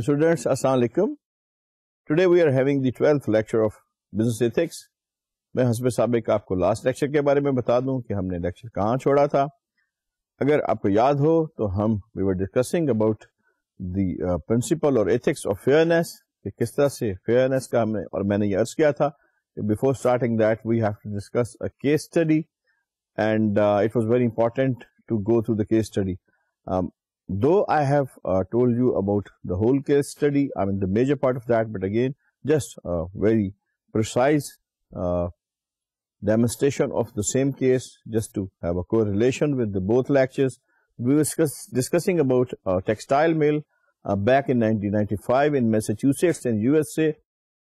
Dear students, Assalamu alaikum. Today we are having the 12th lecture of Business Ethics. मैं हसब सबक आपको last lecture के बारे में बता दूं कि हमने लेक्चर कहाँ छोड़ा था अगर आपको याद हो तो हम we were discussing about the principle और एथिक्स ऑफ फेयरनेस कि किस तरह से फेयरनेस का हमने और मैंने ये अर्ज किया था कि before starting that we have to discuss a case study and it was very important to go through the case study though I have uh, told you about the whole case study, I mean the major part of that, but again, just a very precise uh, demonstration of the same case, just to have a correlation with the both lectures. We were discuss, discussing about a textile mill uh, back in 1995 in Massachusetts in USA,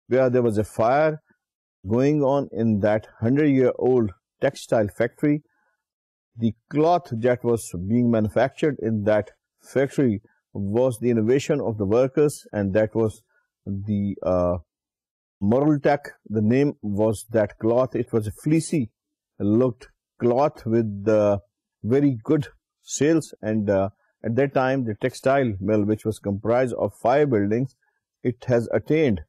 where there was a fire going on in that 100-year-old textile factory. The cloth that was being manufactured in that factory was the innovation of the workers and that was the uh, Morultak. The name was that cloth. It was a fleecy looked cloth with uh, very good sales and uh, at that time the textile mill which was comprised of five buildings, it has attained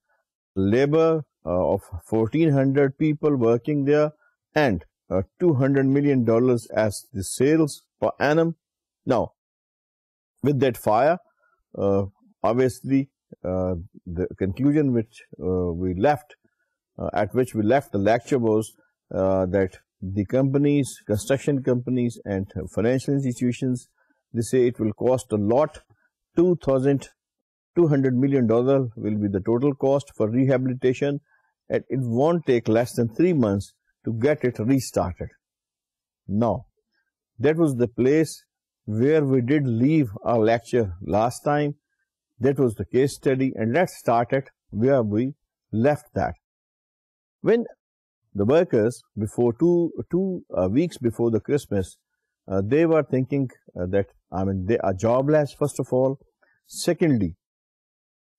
labor uh, of 1400 people working there and uh, 200 million dollars as the sales per annum. Now, with that fire, uh, obviously uh, the conclusion which uh, we left, at which we left the lecture was that the companies, construction companies and financial institutions, they say it will cost a lot, 2,200 million dollar will be the total cost for rehabilitation and it won't take less than three months to get it restarted. Now, that was the place where we did leave our lecture last time. That was the case study and let's start it where we left that. When the workers before two, two uh, weeks before the Christmas, uh, they were thinking uh, that, I mean, they are jobless first of all. Secondly,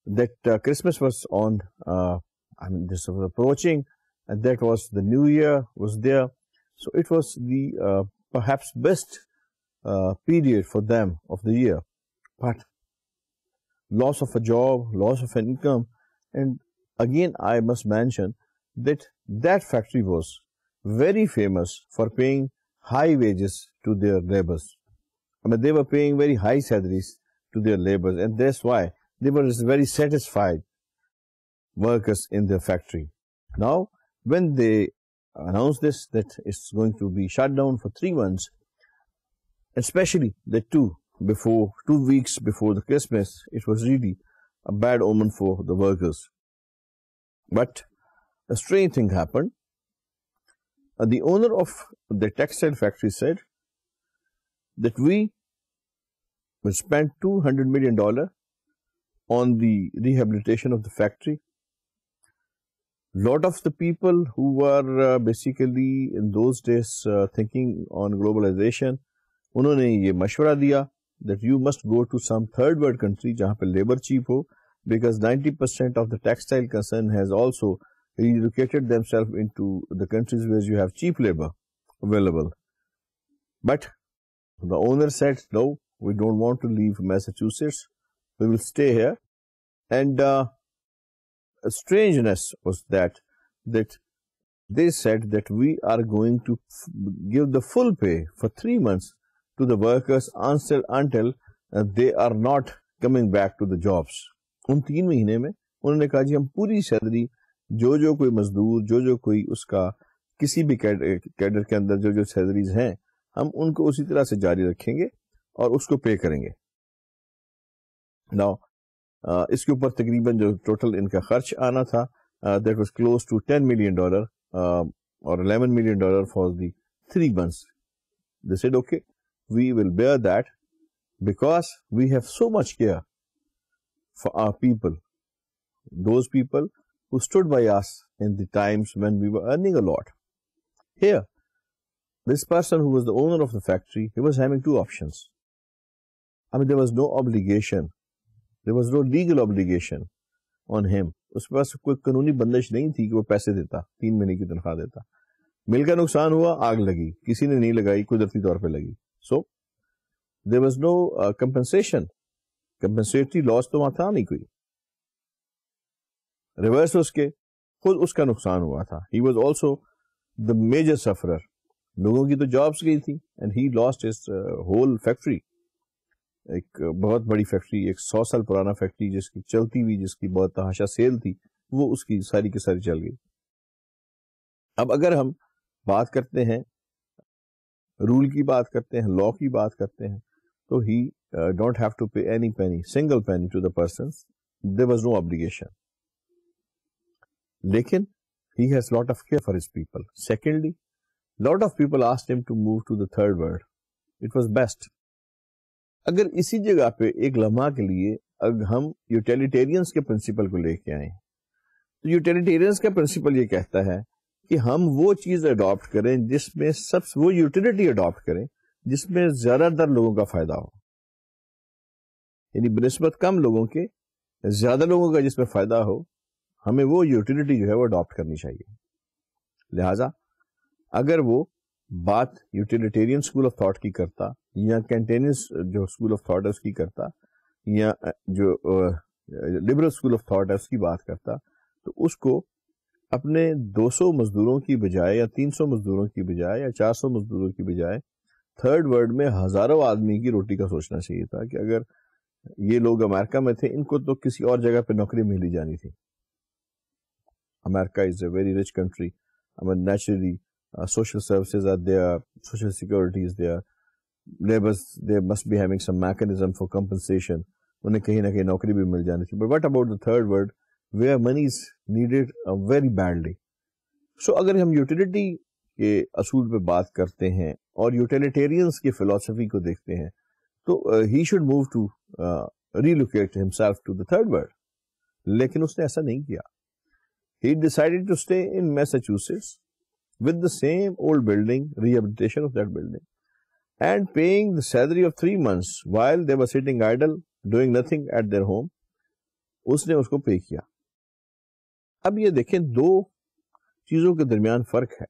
that uh, Christmas was on, uh, I mean, this was approaching and that was the new year was there. So it was the uh, perhaps best uh, period for them of the year. But loss of a job, loss of an income, and again I must mention that that factory was very famous for paying high wages to their laborers. I mean, they were paying very high salaries to their laborers, and that's why they were very satisfied workers in their factory. Now, when they announced this, that it's going to be shut down for three months, especially the two before two weeks before the Christmas, it was really a bad omen for the workers. But a strange thing happened. Uh, the owner of the textile factory said that we will spend 200 million dollar on the rehabilitation of the factory. Lot of the people who were uh, basically in those days uh, thinking on globalization, उन्होंने ये मशवरा दिया that you must go to some third world country जहाँ पर labour cheap हो because 90% percent of the textile concern has also relocated themselves into the countries where you have cheap labor available. But the owner said, no, we don't want to leave Massachusetts. We will stay here. And uh, a strangeness was that, that they said that we are going to give the full pay for three months to the workers until, until uh, they are not coming back to the jobs. उन तीन महीने में उन्होंने कहा जी हम पूरी salary जो जो कोई मजदूर जो जो कोई उसका किसी भी कैडर, कैडर के अंदर जो जो सैलरीज हैं हम उनको उसी तरह से जारी रखेंगे और उसको पे करेंगे नाउ uh, इसके ऊपर तकरीबन जो टोटल इनका खर्च आना था that was close to ten million dollar और eleven million dollar for the three months this is okay we will bear that because we have so much care for our people, those people who stood by us in the times when we were earning a lot. Here, this person who was the owner of the factory, he was having two options. I mean, there was no obligation, there was no legal obligation on him. उसके पास कोई कानूनी बंदिश नहीं थी कि वो पैसे देता तीन महीने की तनख्वाह देता मिल का नुकसान हुआ आग लगी किसी ने नहीं लगाई कुदरती तौर पे लगी so there was no compensation compensatory loss तो वहां था नहीं कोई रिवर्स उसके खुद उसका नुकसान हुआ था he was also the major sufferer लोगों की तो जॉब्स गई थी and he lost his whole factory एक uh, बहुत बड़ी फैक्ट्री एक सौ साल पुराना फैक्ट्री जिसकी चलती हुई जिसकी बहुत तहाशा सेल थी वो उसकी सारी की सारी चल गई अब अगर हम बात करते हैं रूल की बात करते हैं लॉ की बात करते हैं तो he don't have to pay any penny single penny to the person there was no obligation लेकिन he has lot of care for his people secondly lot of people asked him to move to the third world it was best अगर इसी जगह पे एक लम्हा के लिए अगर हम यूटिलिटेरियंस के प्रिंसिपल को लेके आए तो यूटिलिटेरियंस का प्रिंसिपल ये कहता है कि हम वो चीज अडॉप्ट करें जिसमें सब वो यूटिलिटी अडॉप्ट करें जिसमें ज्यादातर लोगों का फायदा हो यानी बनस्बत कम लोगों के ज्यादा लोगों का जिसमें फायदा हो हमें वो यूटिलिटी जो है वो अडॉप्ट करनी चाहिए लिहाजा अगर वो बात यूटिलिटेरियन स्कूल ऑफ थॉट की करता या कैंटेनियस जो स्कूल ऑफ थॉट है उसकी करता या जो लिबरल स्कूल ऑफ थॉट है उसकी बात करता तो उसको अपने 200 मजदूरों की बजाय या 300 मजदूरों की बजाय या 400 मजदूरों की बजाय थर्ड वर्ल्ड में हजारों आदमी की रोटी का सोचना चाहिए था कि अगर ये लोग अमेरिका में थे इनको तो किसी और जगह पे नौकरी मिली जानी थी America is a very rich country naturally social services are are social security is are labours they must be having some mechanism for compensation उन्हें कहीं ना कहीं नौकरी भी मिल जानी थी but what about the third world where money is needed very badly so अगर हम यूटिलिटी के असूल पे बात करते हैं और यूटिलिटेरियंस की फिलोसफी को देखते हैं तो he should move to relocate himself to the third world लेकिन उसने ऐसा नहीं किया he decided to stay in Massachusetts with the same old building, rehabilitation of that building, and paying the salary of three months while they were sitting idle, doing nothing at their home, उसने उसको पे किया अब ये देखें दो चीजों के दरमियान फर्क है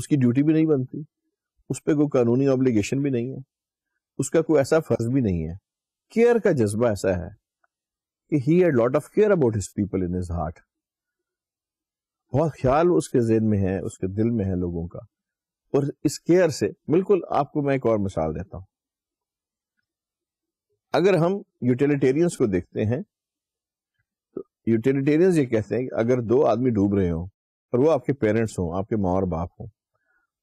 उसकी ड्यूटी भी नहीं बनती उस पर कोई कानूनी ऑब्लिगेशन भी नहीं है उसका कोई ऐसा फर्ज भी नहीं है केयर का जज्बा ऐसा है कि he had lot of care about his people in his heart बहुत ख्याल उसके जेन में है उसके दिल में है लोगों का और इस केयर से बिल्कुल आपको मैं एक और मिसाल देता हूं अगर हम यूटिलिटेरियंस को देखते हैं यूटिलिटेरियंस ये कहते हैं कि अगर दो आदमी डूब रहे हो और वो आपके पेरेंट्स हों आपके माँ और बाप हो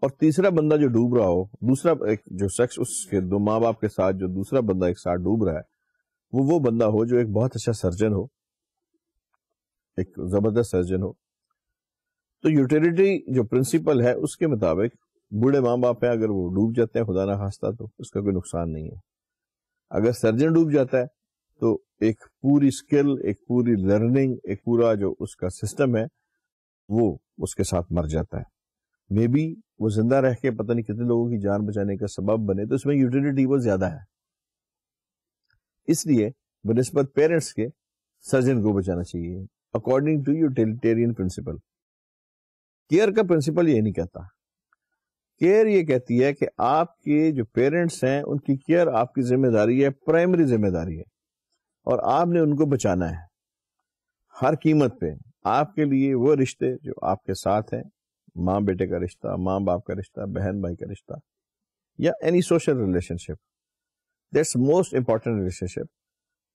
और तीसरा बंदा जो डूब रहा हो दूसरा एक जो शख्स उसके दो माँ बाप के साथ जो दूसरा बंदा एक साथ डूब रहा है वो वो बंदा हो जो एक बहुत अच्छा सर्जन हो एक जबरदस्त सर्जन हो तो यूटिलिटी जो प्रिंसिपल है उसके मुताबिक बूढ़े माँ बाप हैं अगर वो डूब जाते हैं खुदा ना खास्ता तो उसका कोई नुकसान नहीं है अगर सर्जन डूब जाता है तो एक पूरी स्किल एक पूरी लर्निंग एक पूरा जो उसका सिस्टम है वो उसके साथ मर जाता है मे बी वो जिंदा रह के पता नहीं कितने लोगों की जान बचाने का सबब बने तो इसमें यूटिलिटी वो ज्यादा है इसलिए बनस्बत पेरेंट्स के सर्जन को बचाना चाहिए according to utilitarian principle care का प्रिंसिपल ये नहीं कहता केयर ये कहती है कि आपके जो पेरेंट्स हैं उनकी केयर आपकी जिम्मेदारी है प्राइमरी जिम्मेदारी है और आपने उनको बचाना है हर कीमत पे आपके लिए वो रिश्ते जो आपके साथ हैं माँ बेटे का रिश्ता माँ बाप का रिश्ता बहन भाई का रिश्ता या any social relationship that's most important relationship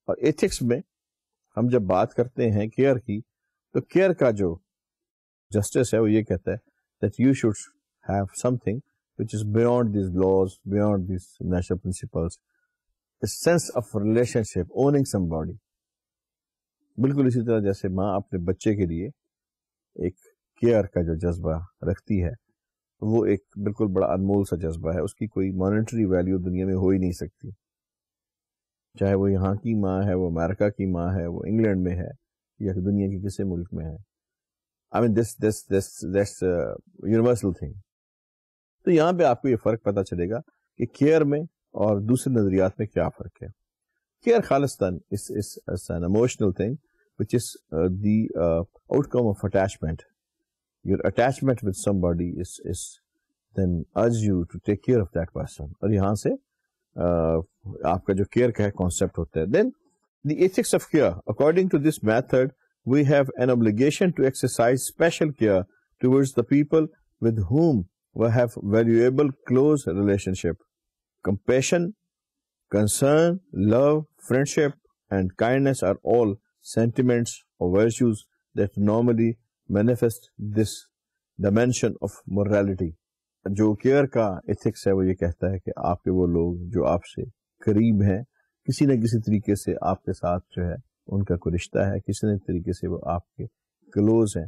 और एथिक्स में हम जब बात करते हैं केयर की तो केयर का जो जस्टिस है वो ये कहता है that you should have something which is beyond this laws beyond this national principles sense of relationship owning somebody बिल्कुल इसी तरह जैसे माँ अपने बच्चे के लिए एक केयर का जो जज्बा रखती है वो एक बिल्कुल बड़ा अनमोल सा जज्बा है उसकी कोई मॉनेटरी वैल्यू दुनिया में हो ही नहीं सकती चाहे वो यहाँ की माँ है वो अमेरिका की माँ है वो इंग्लैंड में है या दुनिया के किसी मुल्क में है I mean this this this that's universal thing तो यहाँ पे आपको ये फर्क पता चलेगा कि केयर में और दूसरे नजरियात में क्या फर्क है care Khalistan is is an emotional thing which is the outcome of attachment your attachment with somebody is is then urge you to take care of that person और यहां से uh, आपका जो केयर का है कॉन्सेप्ट होता है then the ethics of care according to this method we have an obligation to exercise special care towards the people with whom we have valuable close relationship compassion, concern, love, friendship, and kindness are all sentiments or virtues that normally manifest this dimension of morality. जो care का ethics है वो ये कहता है कि आपके वो लोग जो आपसे करीब हैं किसी न किसी तरीके से आपके साथ जो है उनका कोई रिश्ता है किसी न तरीके से वो आपके क्लोज हैं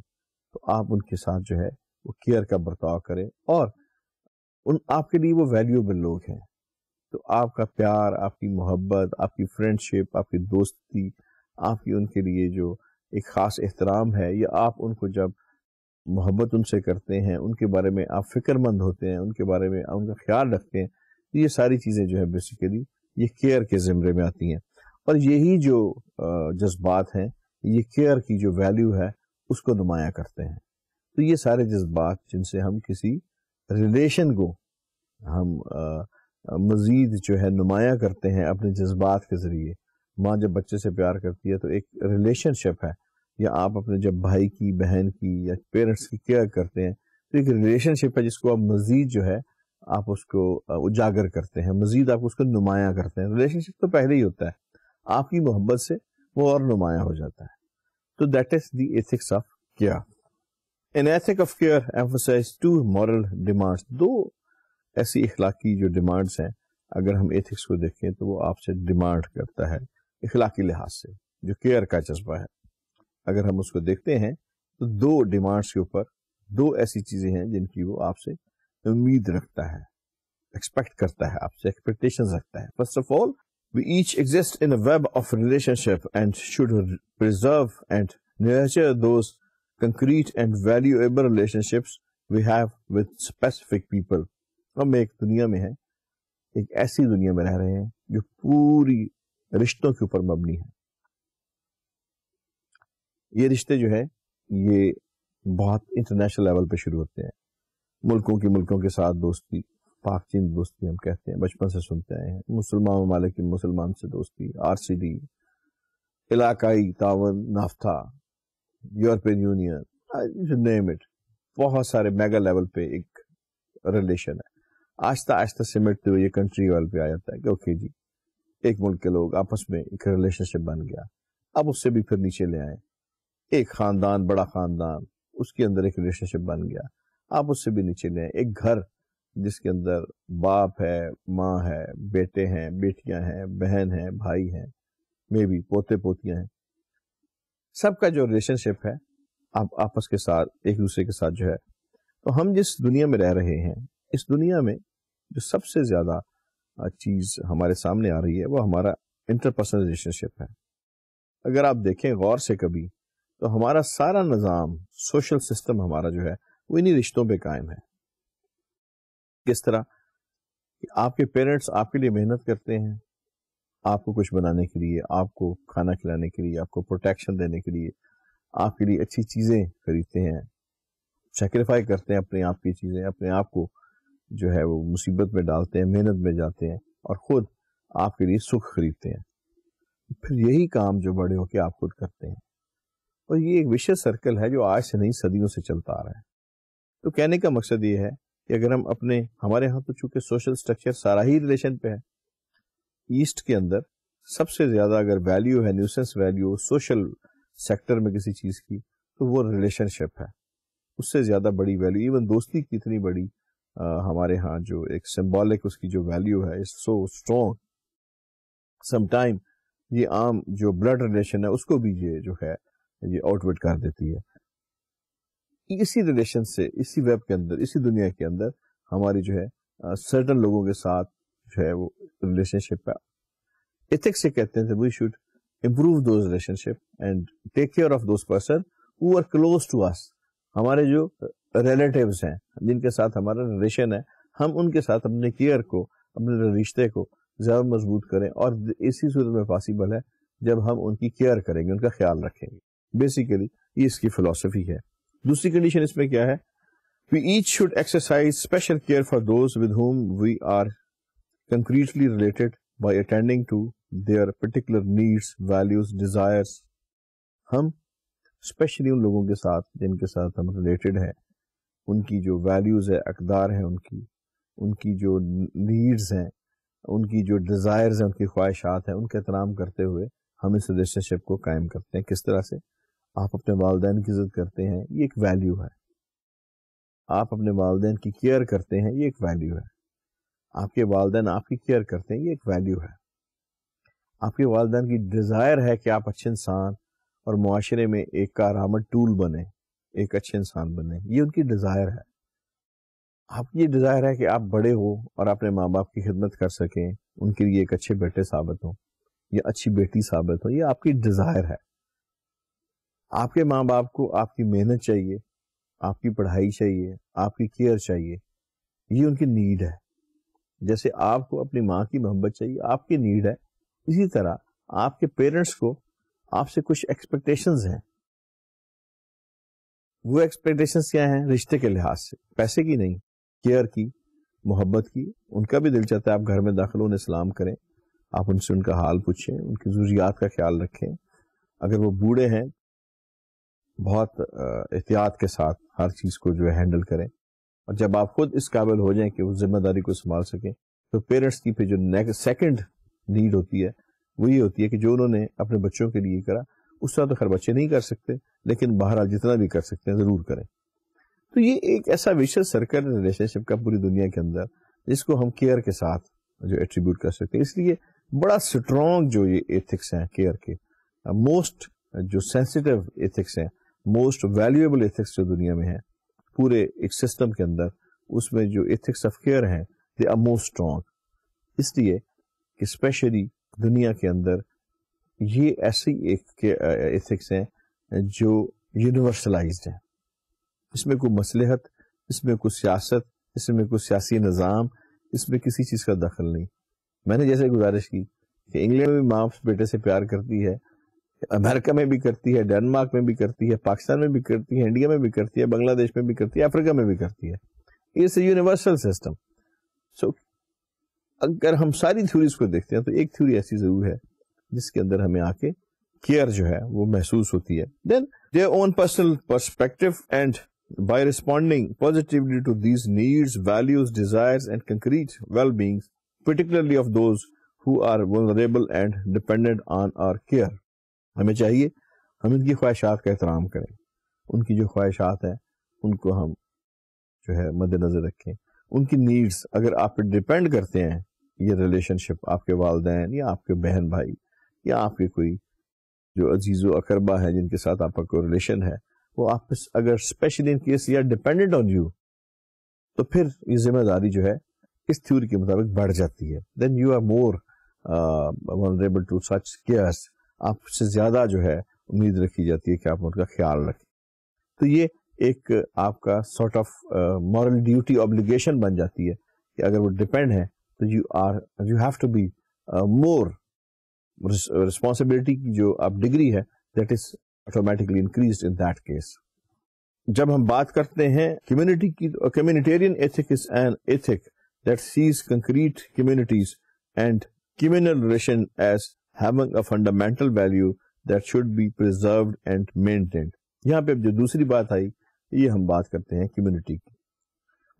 तो आप उनके साथ जो है वो केयर का बर्ताव करें और उन आपके लिए वो वैल्यूएबल लोग हैं तो आपका प्यार आपकी मोहब्बत आपकी फ्रेंडशिप आपकी दोस्ती आपकी उनके लिए जो एक ख़ास एहतराम है या आप उनको जब मोहब्बत उनसे करते हैं उनके बारे में आप फिक्रमंद होते हैं उनके बारे में उनका ख्याल रखते हैं तो ये सारी चीज़ें जो है बेसिकली ये केयर के ज़मरे में आती हैं और यही जो जज्बात हैं ये केयर की जो वैल्यू है उसको नुमाया करते हैं तो ये सारे जज्बात जिनसे हम किसी रिलेशन को हम आ, मज़ीद जो है नुमाया करते हैं अपने जज्बात के ज़रिए माँ जब बच्चे से प्यार करती है तो एक रिलेशनशिप है या आप अपने जब भाई की बहन की या पेरेंट्स की केयर करते हैं तो एक रिलेशनशिप है जिसको आप मज़ीद जो है आप उसको उजागर करते हैं मज़ीद आप उसको नुमाया करते हैं रिलेशनशिप तो पहले ही होता है आपकी मोहब्बत से वो और नुमाया हो जाता है तो that is the ethics of care An ethic of care emphasized two moral demands, though ऐसी इखलाकी जो डिमांड्स हैं अगर हम एथिक्स को देखें तो वो आपसे डिमांड करता है इखलाकी लिहाज से जो केयर का जज्बा है अगर हम उसको देखते हैं तो दो डिमांड्स के ऊपर दो ऐसी चीज़ें हैं जिनकी वो आपसे उम्मीद रखता है एक्सपेक्ट करता है आपसे एक्सपेक्टेशन रखता है first of all we each exist in a web of relationship and should and and nurture those concrete and valuable relationships we have with specific हम एक दुनिया में है एक ऐसी दुनिया में रह रहे हैं जो पूरी रिश्तों के ऊपर मबनी है ये रिश्ते जो है ये बहुत इंटरनेशनल लेवल पे शुरू होते हैं मुल्कों की मुल्कों के साथ दोस्ती पाक चीन दोस्ती हम कहते हैं बचपन से सुनते आए हैं मुसलमान ममालिक की मुसलमान से दोस्ती आर सी डी इलाकाई तावन NAFTA European Union name it बहुत सारे मेगा लेवल पे एक रिलेशन है आहिस्ता आहिस्ता सिमटते हुए ये कंट्री लेवल पे आ जाता है कि ओके जी एक मुल्क के लोग आपस में एक रिलेशनशिप बन गया अब उससे भी फिर नीचे ले आए एक खानदान बड़ा खानदान उसके अंदर एक रिलेशनशिप बन गया आप उससे भी नीचे ले आए एक घर जिसके अंदर बाप है माँ है बेटे हैं बेटियां हैं बहन है भाई हैं मे भी पोते पोतियां हैं सबका जो रिलेशनशिप है आप आपस के साथ एक दूसरे के साथ जो है तो हम जिस दुनिया में रह रहे हैं इस दुनिया में जो सबसे ज़्यादा चीज़ हमारे सामने आ रही है वो हमारा इंटरपर्सनल रिलेशनशिप है अगर आप देखें गौर से कभी तो हमारा सारा निज़ाम सोशल सिस्टम हमारा जो है वो इन्हीं रिश्तों पे कायम है किस तरह कि आपके पेरेंट्स आपके लिए मेहनत करते हैं आपको कुछ बनाने के लिए आपको खाना खिलाने के लिए आपको प्रोटेक्शन देने के लिए आपके लिए अच्छी चीज़ें खरीदते हैं सेक्रीफाई करते हैं अपने आप की चीज़ें अपने आप को जो है वो मुसीबत में डालते हैं मेहनत में जाते हैं और खुद आपके लिए सुख खरीदते हैं फिर यही काम जो बड़े होकर आप खुद करते हैं और ये एक विशेष सर्कल है जो आज से नहीं सदियों से चलता आ रहा है तो कहने का मकसद ये है कि अगर हम अपने हमारे यहाँ तो चूंकि सोशल स्ट्रक्चर सारा ही रिलेशन पे है ईस्ट के अंदर सबसे ज्यादा अगर वैल्यू है न्यूसेंस वैल्यू सोशल सेक्टर में किसी चीज की तो वो रिलेशनशिप है उससे ज्यादा बड़ी वैल्यू इवन दोस्ती की इतनी बड़ी हमारे यहाँ जो एक सिम्बॉलिक उसकी जो वैल्यू है इज सो स्ट्रॉन्ग समाइम ये आम जो ब्लड रिलेशन है उसको भी ये जो है ये आउटवर्ड कर देती है इसी रिलेशन से इसी वेब के अंदर इसी दुनिया के अंदर हमारी जो है सर्टन लोगों के साथ जो है वो रिलेशनशिप है इथिक्स से कहते हैं we should improve those relationship and take care of those person who are close to us हमारे जो रिलेटिव्स हैं जिनके साथ हमारा रिलेशन है हम उनके साथ अपने केयर को अपने रिश्ते को ज़्यादा मजबूत करें और इसी सूरत में पॉसिबल है जब हम उनकी केयर करेंगे उनका ख्याल रखेंगे बेसिकली ये इसकी फिलोसफी है दूसरी कंडीशन इसमें क्या है we each should exercise special care for those with whom we are concretely related by attending to their particular needs values desires हम स्पेशली उन लोगों के साथ जिनके साथ हम रिलेटेड हैं उनकी जो वैल्यूज़ है अकदार हैं उनकी उनकी जो नीड्स हैं उनकी जो डिज़ायर्स हैं उनकी ख्वाहिशात हैं उनके एहतराम करते हुए हम इस रिलेशनशिप को कायम करते हैं किस तरह से आप अपने वालदे की इज्जत करते हैं ये एक वैल्यू है आप अपने वालदे की केयर करते हैं ये एक वैल्यू है आपके वालदेन आपकी केयर करते हैं ये एक वैल्यू है आपके वालदेन की डिज़ायर है कि आप अच्छे इंसान और माशरे में एक कारआमद टूल बने एक अच्छे इंसान बने ये उनकी डिज़ायर है आपकी ये डिज़ायर है कि आप बड़े हो और अपने माँ बाप की खिदमत कर सकें उनके लिए एक अच्छे बेटे साबित हो या अच्छी बेटी साबित हो ये आपकी डिज़ायर है आपके माँ बाप को आपकी मेहनत चाहिए आपकी पढ़ाई चाहिए आपकी केयर चाहिए ये उनकी नीड है जैसे आपको अपनी माँ की मोहब्बत चाहिए आपकी नीड है इसी तरह आपके पेरेंट्स को आपसे कुछ एक्सपेक्टेशंस हैं वो एक्सपेक्टेशन क्या है रिश्ते के लिहाज से पैसे की नहीं केयर की मोहब्बत की उनका भी दिल चाहता है आप घर में दाखिल उन्हें सलाम करें आप उनसे उनका हाल पूछें उनकी जरूरियात का ख्याल रखें अगर वो बूढ़े हैं बहुत एहतियात के साथ हर चीज़ को जो है हैंडल करें और जब आप खुद इस काबिल हो जाएं कि उस जिम्मेदारी को संभाल सकें तो पेरेंट्स की फिर जो नेक्स्ट सेकंड नीड होती है वो ये होती है कि जो उन्होंने अपने बच्चों के लिए करा उसका तो खैर बच्चे नहीं कर सकते लेकिन बहरहाल जितना भी कर सकते हैं जरूर करें तो ये एक ऐसा विशेष सर्कल रिलेशनशिप का पूरी दुनिया के अंदर जिसको हम केयर के साथ जो एट्रीब्यूट कर सकते हैं इसलिए बड़ा स्ट्रॉन्ग जो ये एथिक्स हैं केयर के मोस्ट जो सेंसिटिव एथिक्स हैं मोस्ट वैल्यूएबल एथिक्स जो दुनिया में है पूरे एक सिस्टम के अंदर उसमें जो एथिक्स ऑफ केयर हैं दे आर मोस्ट स्ट्रॉन्ग इसलिए कि स्पेशली दुनिया के अंदर ये ऐसी एथिक्स हैं जो यूनिवर्सलाइज हैं इसमें कोई मसलहत इसमें कोई सियासत इसमें कोई सियासी निज़ाम इसमें किसी चीज़ का दखल नहीं मैंने जैसे गुजारिश की कि इंग्लैंड में भी माँ बेटे से प्यार करती है अमेरिका में भी करती है डेनमार्क में भी करती है पाकिस्तान में भी करती है इंडिया में भी करती है बांग्लादेश में भी करती है अफ्रीका में भी करती है इस यूनिवर्सल सिस्टम सो अगर हम सारी थ्यूरीज को देखते हैं तो एक थ्यूरी ऐसी जरूर है जिसके अंदर हमें आके केयर जो है वो महसूस होती है then their own personal perspective and by responding positively to these needs, values, desires, and concrete well-beings, particularly of those who are vulnerable and dependent on our care. हमें चाहिए हम इनकी ख्वाहिशात का एहतराम करें उनकी जो ख्वाहिशात हैं उनको हम जो है मद्देनजर रखें उनकी नीड्स अगर आप पे डिपेंड करते हैं ये रिलेशनशिप आपके वालदेन या आपके बहन भाई या आपके कोई जो अजीज व अकरबा है जिनके साथ आपका कोई रिलेशन है वो आप अगर स्पेशली इन केस या डिपेंडेंट ऑन यू तो फिर ये जिम्मेदारी जो है इस थ्योरी के मुताबिक बढ़ जाती है then you are more vulnerable to such cares आपसे ज़्यादा जो है उम्मीद रखी जाती है कि आप उनका ख्याल रखें तो ये एक आपका sort of moral duty obligation बन जाती है कि अगर वो डिपेंड है तो you are you have to be more responsibility की जो अब डिग्री है that is automatically increase in that case जब हम बात करते हैं कम्युनिटी की communitarian ethic is an ethic that sees concrete communities and communal relation as having a fundamental value that should be preserved and maintained. यहाँ पे जो दूसरी बात आई ये हम बात करते हैं कम्युनिटी की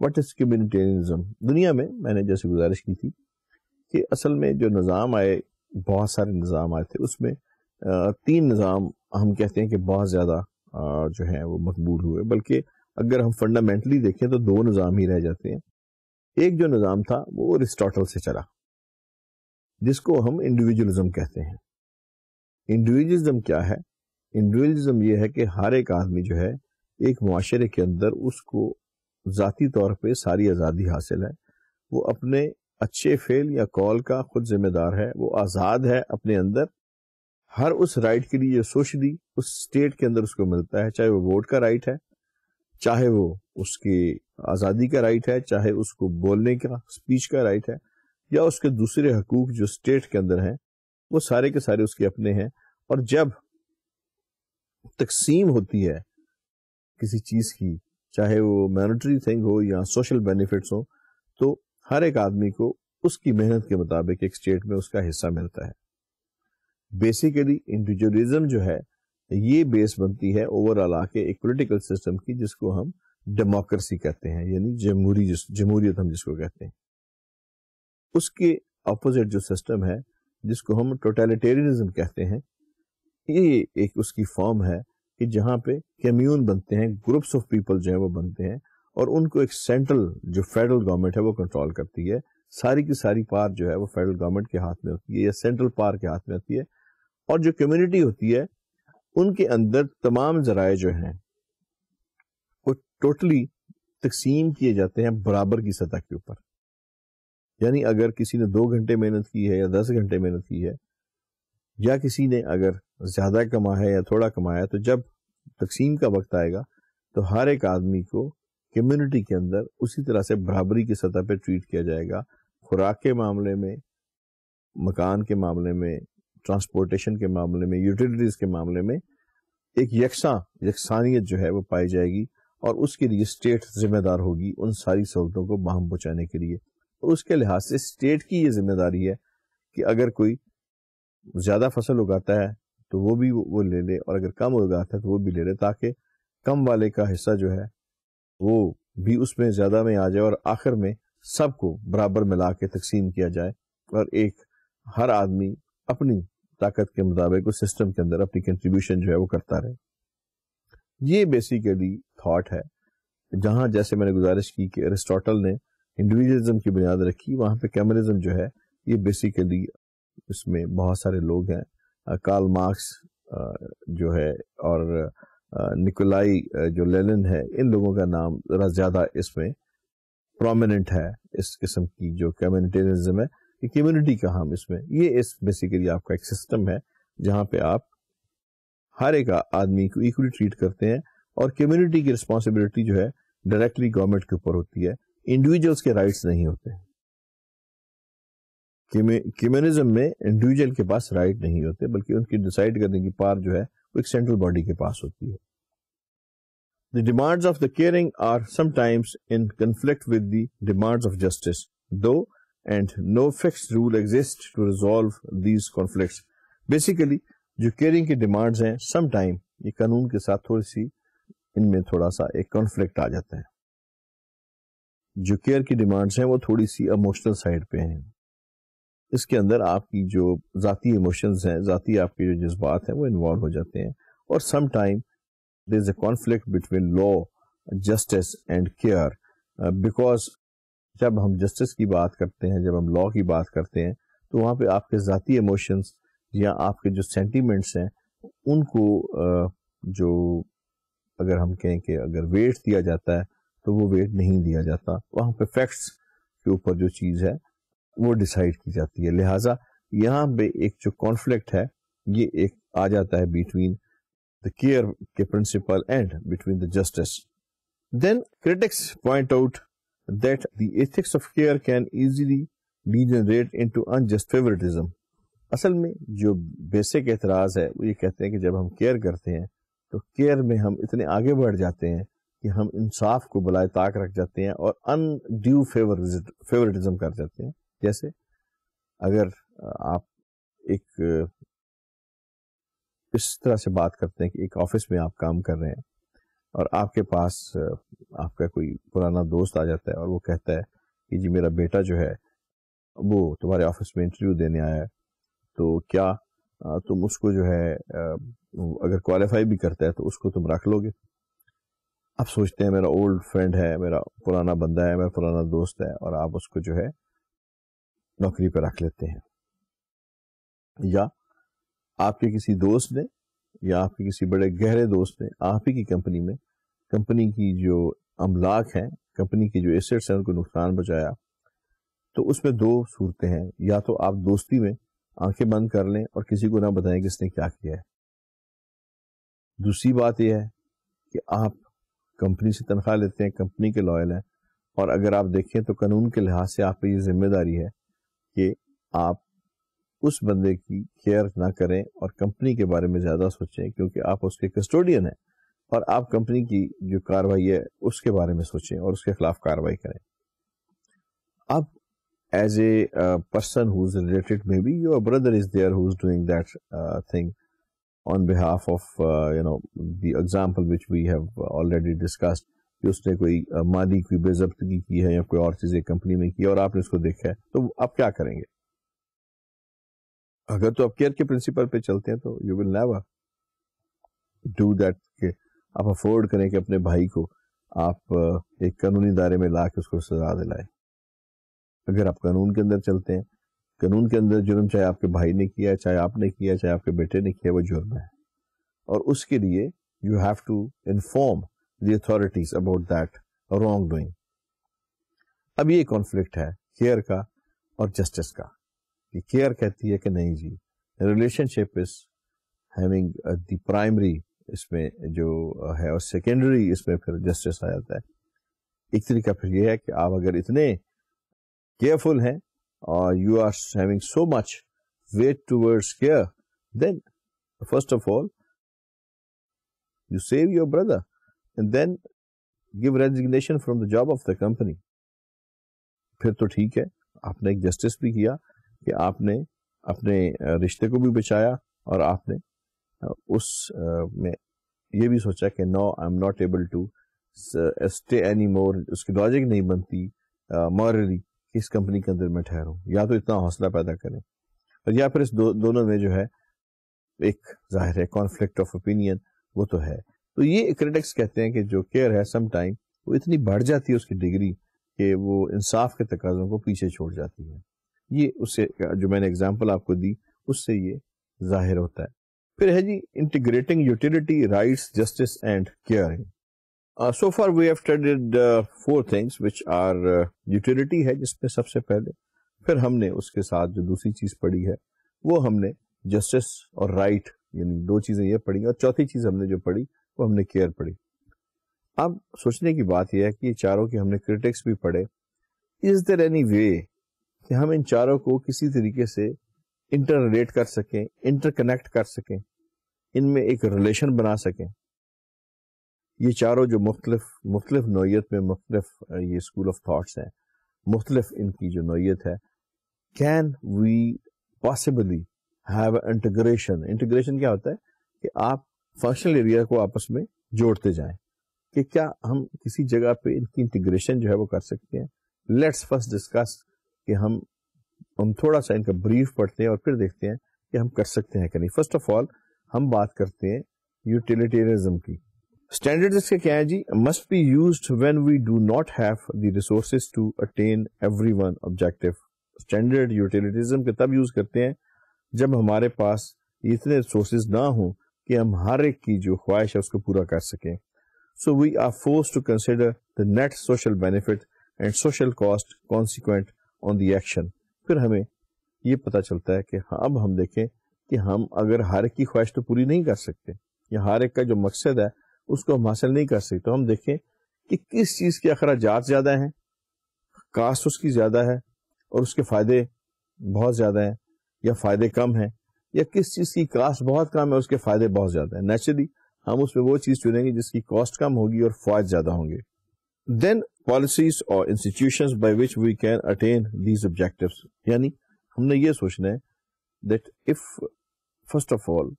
वट इज कम्युनिटेरियनिज्म दुनिया में मैंने जैसे गुजारिश की थी कि असल में जो निज़ाम आए बहुत सारे निज़ाम आए थे उसमें तीन निज़ाम हम कहते हैं कि बहुत ज़्यादा जो है वो मकबूल हुए बल्कि अगर हम फंडामेंटली देखें तो दो निज़ाम ही रह जाते हैं एक जो निज़ाम था वो अरिस्टोटल से चला जिसको हम इंडिविजुअलिज्म कहते हैं इंडिविजुअलिज्म क्या है इंडिविजुअलिज्म ये है कि हर एक आदमी जो है एक माशरे के अंदर उसको ज़ाती तौर पर सारी आज़ादी हासिल है वो अपने अच्छे फेल या कॉल का खुद जिम्मेदार है वो आज़ाद है अपने अंदर हर उस राइट के लिए जो दी उस स्टेट के अंदर उसको मिलता है चाहे वो वोट का राइट है चाहे वो उसकी आज़ादी का राइट है चाहे उसको बोलने का स्पीच का राइट है या उसके दूसरे हकूक जो स्टेट के अंदर हैं वो सारे के सारे उसके अपने हैं और जब तकसीम होती है किसी चीज़ की चाहे वो मॉनिटरी थिंग हो या सोशल बेनिफिट्स हो तो हर एक आदमी को उसकी मेहनत के मुताबिक एक स्टेट में उसका हिस्सा मिलता है बेसिकली इंडिविजुअलिज्म जो है ये बेस बनती है ओवरऑल आके एक पॉलिटिकल सिस्टम की जिसको हम डेमोक्रेसी कहते हैं यानी जमहूरी जमहूरियत हम जिसको कहते हैं उसके अपोजिट जो सिस्टम है जिसको हम टोटलिटेरियनिज्म कहते हैं ये एक उसकी फॉर्म है कि जहाँ पे कम्यून बनते हैं ग्रुप्स ऑफ पीपल जो है वो बनते हैं और उनको एक सेंट्रल जो फेडरल गवर्नमेंट है वो कंट्रोल करती है सारी की सारी पार जो है वो फेडरल गवर्नमेंट के हाथ में होती है या सेंट्रल पार के हाथ में होती है और जो कम्युनिटी होती है उनके अंदर तमाम जराए जो हैं वो टोटली तकसीम किए जाते हैं बराबर की सतह के ऊपर यानी अगर किसी ने दो घंटे मेहनत की है या दस घंटे मेहनत की है या किसी ने अगर ज़्यादा कमाया है या थोड़ा कमाया है तो जब तकसीम का वक्त आएगा तो हर एक आदमी को कम्युनिटी के अंदर उसी तरह से बराबरी की सतह पर ट्रीट किया जाएगा खुराक के मामले में मकान के मामले में ट्रांसपोर्टेशन के मामले में यूटिलिटीज के मामले में एक यकसा यकसानियत जो है वो पाई जाएगी और उसके लिए स्टेट जिम्मेदार होगी उन सारी सहूलतों को बाहम पहुंचाने के लिए और उसके लिहाज से स्टेट की ये जिम्मेदारी है कि अगर कोई ज़्यादा फसल उगाता है तो वो भी वो ले ले और अगर कम उगाता है तो वो भी ले ले ताकि कम वाले का हिस्सा जो है वो भी उसमें ज्यादा में आ जाए और आखिर में सबको बराबर मिला के तकसीम किया जाए और एक हर आदमी अपनी ताकत के मुताबिक उस सिस्टम के अंदर अपनी कंट्रीब्यूशन जो है वो करता रहे ये बेसिकली थॉट है जहाँ जैसे मैंने गुजारिश की कि अरिस्टोटल ने इंडिविजुअलिज्म की बुनियाद रखी वहां पे कैमरिज्म जो है ये बेसिकली इसमें बहुत सारे लोग हैं कार्ल मार्क्स जो है और निकोलाई जो लेलिन है इन लोगों का नाम ज़रा ज़्यादा इसमें प्रोमिनेंट है इस किस्म की जो कम्युनिटेरिज्म है ये कम्युनिटी का हम इसमें ये इस बेसिकली आपका एक सिस्टम है जहां पे आप हर एक आदमी को इक्वली ट्रीट करते हैं और कम्युनिटी की रिस्पॉन्सिबिलिटी जो है डायरेक्टली गवर्नमेंट के ऊपर होती है इंडिविजुअल्स के राइट्स नहीं होते कम्युनिज्म में इंडिविजुअल के पास राइट नहीं होते बल्कि उनकी डिसाइड करने की पार जो है वो एक सेंट्रल बॉडी के पास होती है The demands of the caring are sometimes in conflict with the demands of justice, though, and no fixed rule exists to resolve these conflicts. Basically, जो caring की demands हैं, sometime ये कानून के साथ थोड़ी सी इनमें थोड़ा सा एक conflict आ जाता है जो केयर की डिमांड्स हैं वो थोड़ी सी इमोशनल साइड पे हैं इसके अंदर आपकी जो ज़ाती इमोशंस हैं ज़ाती आपके जो जज्बात हैं वो इन्वॉल्व हो जाते हैं और some time there is a conflict between law justice and care because जब हम जस्टिस की बात करते हैं जब हम लॉ की बात करते हैं तो वहाँ पे आपके ज़ाती इमोशंस या आपके जो सेंटीमेंट्स हैं उनको uh, जो अगर हम कहें कि अगर वेट दिया जाता है तो वो वेट नहीं दिया जाता वहाँ पे फैक्ट्स के ऊपर जो चीज़ है वो डिसाइड की जाती है लिहाजा यहाँ पे एक जो कॉन्फ्लिक्ट है ये एक आ जाता है बिटवीन द केयर के principle and between the justice then critics point out that the ethics of care can easily degenerate into unjust favouritism असल में जो बेसिक एतराज है वो ये कहते हैं कि जब हम केयर करते हैं तो केयर में हम इतने आगे बढ़ जाते हैं कि हम इंसाफ को बलाय ताक रख जाते हैं और अनड्यू फेवर फेवरेटिज्म कर जाते हैं जैसे अगर आप एक इस तरह से बात करते हैं कि एक ऑफिस में आप काम कर रहे हैं और आपके पास आपका कोई पुराना दोस्त आ जाता है और वो कहता है कि जी मेरा बेटा जो है वो तुम्हारे ऑफिस में इंटरव्यू देने आया है तो क्या तुम उसको जो है अगर क्वालिफाई भी करता है तो उसको तुम रख लोगे आप सोचते हैं मेरा ओल्ड फ्रेंड है मेरा पुराना बंदा है मेरा पुराना दोस्त है और आप उसको जो है नौकरी पर रख लेते हैं या आपके किसी दोस्त ने या आपके किसी बड़े गहरे दोस्त ने आप ही की कंपनी में कंपनी की जो अमलाक है कंपनी की जो एसेट्स हैं उनको नुकसान बचाया तो उसमें दो सूरतें हैं या तो आप दोस्ती में आंखें बंद कर लें और किसी को ना बताएं कि इसने क्या किया है दूसरी बात यह है कि आप कंपनी से तनख्वाह लेते हैं कंपनी के लॉयल हैं और अगर आप देखें तो कानून के लिहाज से आप पर यह जिम्मेदारी है कि आप उस बंदे की केयर ना करें और कंपनी के बारे में ज़्यादा सोचें क्योंकि आप उसके कस्टोडियन हैं और आप कंपनी की जो कार्रवाई है उसके बारे में सोचें और उसके खिलाफ कार्रवाई करें अब as a person who related may be your brother is there who is doing that thing on behalf of uh, you know the example which we have already discussed कि उसने कोई मादी की बेजब्तगी की है या कोई और चीज़ें कंपनी में की और आपने उसको देखा है तो आप क्या करेंगे अगर तो आप केयर के प्रिंसिपल पे चलते हैं तो you will never do that के आप अफोर्ड करें कि अपने भाई को आप एक कानूनी दायरे में ला के उसको सजा दिलाएं अगर आप कानून के अंदर चलते हैं कानून के अंदर जुर्म चाहे आपके भाई ने किया चाहे आपने किया चाहे आपके बेटे ने किया वो जुर्म है और उसके लिए you have to inform the authorities about that wrong doing अब ये कॉन्फ्लिक्ट है केयर का और जस्टिस का कि केयर कहती है कि नहीं जी relationship is having the primary इसमें जो है और सेकेंडरी इसमें फिर जस्टिस आ जाता है एक तरीका फिर ये है कि आप अगर इतने केयरफुल हैं और you are having so much weight towards care then first of all you save your brother and then give resignation from the job of the company फिर तो ठीक है आपने एक जस्टिस भी किया कि आपने अपने रिश्ते को भी बचाया और आपने उस में ये भी सोचा कि no I am not able to stay any more उसकी लॉजिक नहीं बनती मॉरली कि इस कंपनी के अंदर मैं ठहरूँ या तो इतना हौसला पैदा करें और या फिर इस दो, दोनों में जो है एक जाहिर है कॉन्फ्लिक्ट ऑफ ओपिनियन वो तो है तो ये क्रिटिक्स कहते हैं कि जो केयर है समटाइम वो इतनी बढ़ जाती है उसकी डिग्री कि वो इंसाफ के तकाजों को पीछे छोड़ जाती है ये उससे जो मैंने एग्जाम्पल आपको दी उससे ये जाहिर होता है फिर है जी integrating utility rights justice and caring so far we have studied four things which are utility है जिसमें सबसे पहले फिर हमने उसके साथ जो दूसरी चीज पढ़ी है वो हमने जस्टिस और राइट right, यानी दो चीजें ये पढ़ी और चौथी चीज हमने जो पढ़ी वो हमने केयर पढ़ी अब सोचने की बात यह है कि चारों के हमने क्रिटिक्स भी पढ़े इज देर एनी वे कि हम इन चारों को किसी तरीके से इंटर रिलेट कर सकें इंटरकनेक्ट कर सकें इनमें एक रिलेशन बना सकें ये चारों जो मुख्तलिफ मुख्तलिफ नोयत में मुख्तलिफ ये स्कूल ऑफ थाट्स हैं मुख्तलिफ इनकी जो नोयत है can we possibly have integration integration क्या होता है कि आप फंक्शनल एरिया को आपस में जोड़ते जाएं कि क्या हम किसी जगह पे इनकी इंटीग्रेशन जो है वो कर सकते हैं लेट्स फर्स्ट डिस्कस कि हम हम थोड़ा सा इनका ब्रीफ पढ़ते हैं और फिर देखते हैं कि हम कर सकते हैं कि नहीं फर्स्ट ऑफ ऑल हम बात करते हैं यूटिलिटेरिज्म की स्टैंडर्ड इसके क्या है जी must be use when we do not have the resources to attain every one objective standard utilitarianism के तब यूज करते हैं जब हमारे पास इतने रिसोर्सेज ना हों कि हम हर एक की जो ख्वाहिश है उसको पूरा कर सकें so we are force to consider the net social benefit and social cost consequent on the action फिर हमें ये पता चलता है कि हाँ, अब हम देखें कि हम अगर हर एक की ख्वाहिश तो पूरी नहीं कर सकते या हर एक का जो मकसद है उसको हम हासिल नहीं कर सकते तो हम देखें कि किस चीज़ के अखराज ज़्यादा हैं कास्ट उसकी ज़्यादा है और उसके फ़ायदे बहुत ज़्यादा हैं या फ़ायदे कम हैं या किस चीज की कास्ट बहुत कम है उसके फायदे बहुत ज्यादा है नेचुरली हम उसमें वो चीज चुनेंगे जिसकी कॉस्ट कम होगी और फायदे ज्यादा होंगे देन पॉलिसीज और institution by which we can attain these objective यानी हमने ये सोचना है that if first of all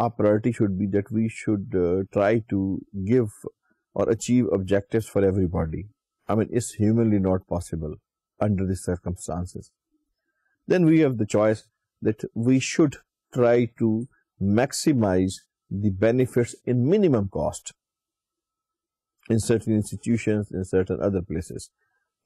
our priority should be that we should uh, try to give or achieve objectives for everybody. I mean, it's humanly not possible under the circumstances. Then we have the choice that we should try to maximize the benefits in minimum cost in certain institutions, in certain other places.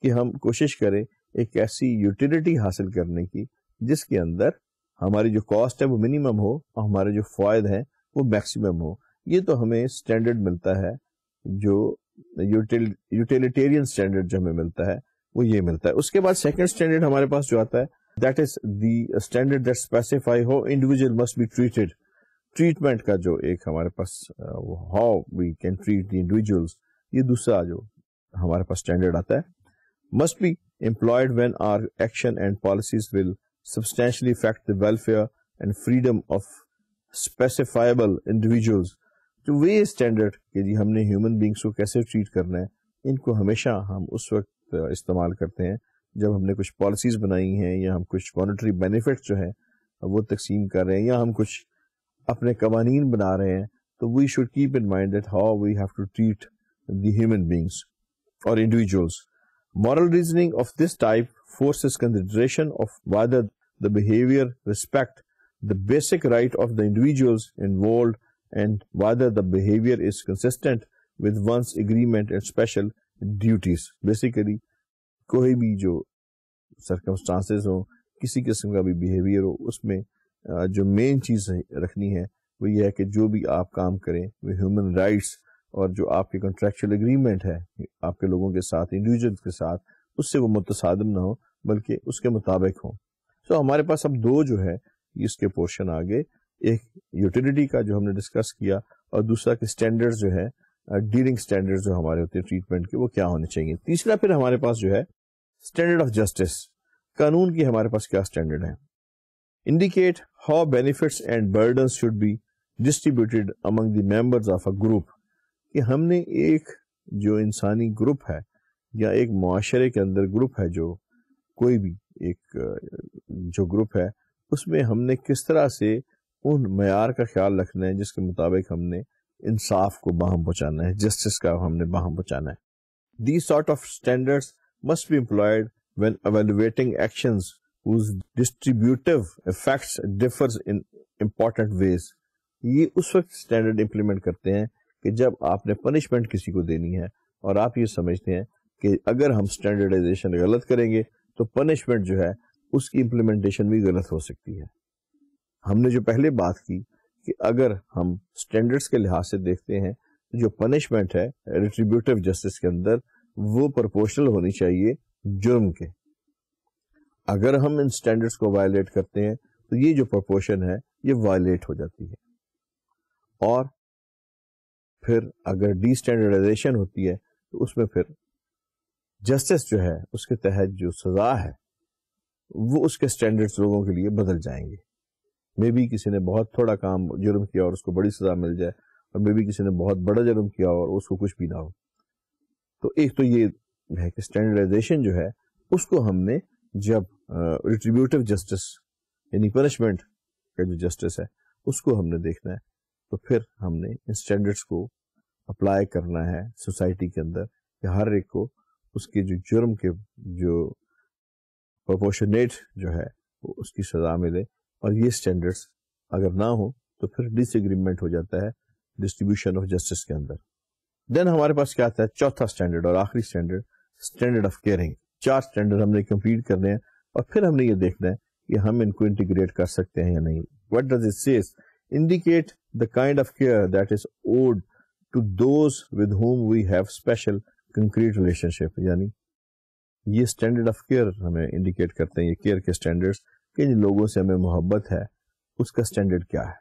कि हम कोशिश करें एक ऐसी utility हासिल करने की जिसके अंदर हमारी जो कॉस्ट है वो मिनिमम हो और हमारे जो फायद हैं वो मैक्सिमम हो ये तो हमें स्टैंडर्ड मिलता है जो यूटिलिटेरियन स्टैंडर्ड जो हमें मिलता है वो ये मिलता है उसके बाद सेकंड स्टैंडर्ड हमारे पास जो आता है that is the standard that specify हो individual must be treated treatment का जो एक हमारे पास how we can treat the individuals ये दूसरा जो हमारे पास स्टैंडर्ड आता है must be employed when our action and policies will substantially affect the welfare and freedom of specifiable individuals तो वे स्टैंडर्ड कि जी हमने ह्यूमन बींग्स को कैसे ट्रीट करना है इनको हमेशा हम उस वक्त इस्तेमाल करते हैं जब हमने कुछ पॉलिसीज बनाई हैं या हम कुछ मॉनिटरी बेनिफिट्स जो हैं वो तकसीम कर रहे हैं या हम कुछ अपने कवानीन बना रहे हैं तो we should keep in mind that how we have to treat the human beings और individuals moral reasoning of this type forces consideration of whether the behavior respect the basic right of the individuals involved and whether the behavior is consistent with one's agreement and special duties basically कोई भी जो circumstances हो किसी किस्म का भी behaviour हो उसमें जो मेन चीज़ रखनी है वो ये है कि जो भी आप काम करें वो ह्यूमन राइट्स और जो आपके कॉन्ट्रेक्चुअल एग्रीमेंट है आपके लोगों के साथ इंडिविजुअल के साथ उससे वो मुतसादम ना हो बल्कि उसके मुताबिक हो सो so, हमारे पास अब दो जो है इसके पोर्शन आगे एक यूटिलिटी का जो हमने डिस्कस किया और दूसरा के स्टैंडर्ड जो है डीलिंग स्टैंडर्ड जो हमारे होते हैं ट्रीटमेंट के वो क्या होने चाहिए तीसरा फिर हमारे पास जो है स्टैंडर्ड ऑफ जस्टिस कानून की हमारे पास क्या स्टैंडर्ड है indicate how benefits and burden should be distributed among the members of a group कि हमने एक जो इंसानी ग्रुप है या एक माशरे के अंदर ग्रुप है जो कोई भी एक जो ग्रुप है उसमें हमने किस तरह से उन मैार का ख्याल रखना है जिसके मुताबिक हमने इंसाफ को बाहम पहुंचाना है जस्टिस का हमने बाहम पहुंचाना है these sort of standards must be employed when evaluating actions whose distributive effects differs in important ways. ये उस वक्त स्टैंडर्ड इंप्लीमेंट करते हैं कि जब आपने पनिशमेंट किसी को देनी है और आप ये समझते हैं कि अगर हम स्टैंडर्डाइजेशन गलत करेंगे तो पनिशमेंट जो है उसकी इम्प्लीमेंटेशन भी गलत हो सकती है हमने जो पहले बात की कि अगर हम स्टैंडर्ड्स के लिहाज से देखते हैं तो जो पनिशमेंट है रिट्रीब्यूटिव जस्टिस के अंदर वो प्रपोर्शनल होनी चाहिए जुर्म के अगर हम इन स्टैंडर्ड्स को वायलेट करते हैं तो ये जो प्रपोर्शन है ये वायलेट हो जाती है और फिर अगर डी स्टैंडर्डाइजेशन होती है तो उसमें फिर जस्टिस जो है उसके तहत जो सज़ा है वो उसके स्टैंडर्ड्स लोगों के लिए बदल जाएंगे मे बी किसी ने बहुत थोड़ा काम जुर्म किया और उसको बड़ी सज़ा मिल जाए और मे बी किसी ने बहुत बड़ा जुर्म किया और उसको कुछ भी ना हो तो एक तो ये है कि स्टैंडर्डाइजेशन जो है उसको हमने जब रिट्रीब्यूटिव जस्टिस यानी पनिशमेंट का जो जस्टिस है उसको हमने देखना है तो फिर हमने इन स्टैंडर्ड्स को अप्लाई करना है सोसाइटी के अंदर कि हर एक को उसके जो जुर्म के जो प्रपोशनेट जो है वो उसकी सज़ा मिले और ये स्टैंडर्ड्स अगर ना हो तो फिर डिसएग्रीमेंट हो जाता है डिस्ट्रीब्यूशन ऑफ जस्टिस के अंदर देन हमारे पास क्या आता है चौथा स्टैंडर्ड और आखिरी स्टैंडर्ड स्टैंडर्ड ऑफ केयरिंग चार स्टैंडर्ड हमने कंप्लीट करने हैं और फिर हमने ये देखना है कि हम इनको इंटीग्रेट कर सकते हैं या नहीं what does it says indicate the kind of care that is owed to those with whom we have special concrete relationship यानी ये स्टैंडर्ड ऑफ केयर हमें इंडिकेट करते हैं ये केयर के स्टैंडर्ड्स कि जिन लोगों से हमें मोहब्बत है उसका स्टैंडर्ड क्या है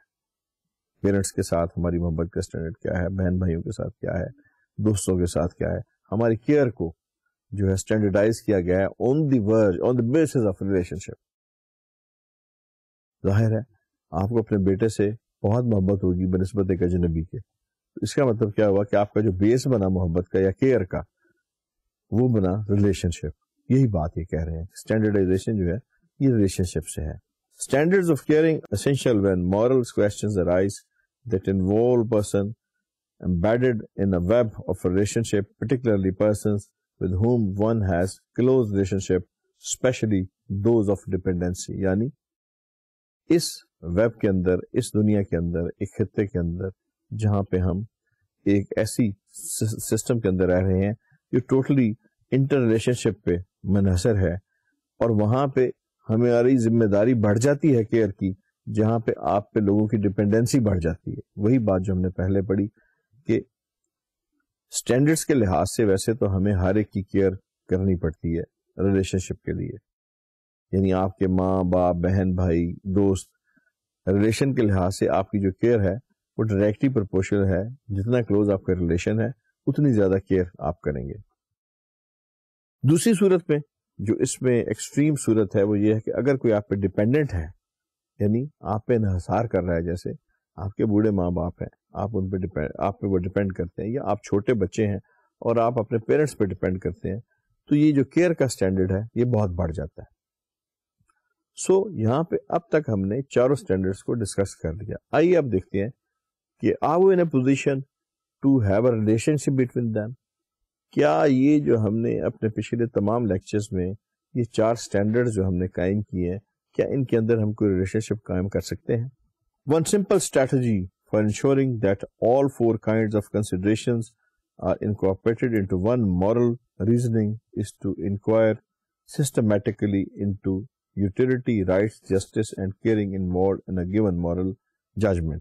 पेरेंट्स के साथ हमारी मोहब्बत का स्टैंडर्ड क्या है बहन भाइयों के साथ क्या है दोस्तों के साथ क्या है हमारी केयर को जो है स्टैंडर्डाइज किया गया है on the verge on the basis of relationship जाहिर है आपको अपने बेटे से बहुत मोहब्बत होगी बनस्बत एक अजनबी के तो इसका मतलब क्या हुआ कि आपका जो बेस बना मोहब्बत का या केयर का वो बना रिलेशनशिप यही बात ये कह रहे हैं स्टैंडर्डाइजेशन जो है ये रिलेशनशिप से है standards of caring essential when morals questions arise that involve person embedded in a web of a relationship, particularly persons with whom one has close relationship, especially those of dependency. Yani, is web ke andar, is dunia ke andar, ek khitte ke andar, jahan pe hum ek aisi system ke andar rahe hain, हैं totally totally interrelationship पे मुनहसर है और वहां पे हमारी जिम्मेदारी बढ़ जाती है केयर की जहां पे आप पे लोगों की डिपेंडेंसी बढ़ जाती है वही बात जो हमने पहले पढ़ी कि स्टैंडर्ड्स के लिहाज से वैसे तो हमें हर एक की केयर करनी पड़ती है रिलेशनशिप के लिए यानी आपके माँ बाप बहन भाई दोस्त रिलेशन के लिहाज से आपकी जो केयर है वो डायरेक्टली प्रोपोर्शनल है जितना क्लोज आपका रिलेशन है उतनी ज्यादा केयर आप करेंगे दूसरी सूरत में जो इसमें एक्सट्रीम सूरत है वो ये है कि अगर कोई आप पे डिपेंडेंट है यानी आप पे इहसार कर रहा है जैसे आपके बूढ़े माँ बाप हैं आप उन पर डिपेंड आप पे वो डिपेंड करते हैं या आप छोटे बच्चे हैं और आप अपने पेरेंट्स पे डिपेंड करते हैं तो ये जो केयर का स्टैंडर्ड है ये बहुत बढ़ जाता है सो so, यहाँ पे अब तक हमने चारों स्टैंडर्ड्स को डिस्कस कर लिया आइए अब देखते हैं कि आर वो in a position to have a relationship between them क्या ये जो हमने अपने पिछले तमाम लेक्चर्स में ये चार स्टैंडर्ड जो हमने कायम किए हैं क्या इनके अंदर हम कोई रिलेशनशिप कायम कर सकते हैं one simple strategy for ensuring that all four kind of consideration are incorporated into one moral reasoning is to inquire systematically into utility, rights, justice and caring involved in a given moral judgment.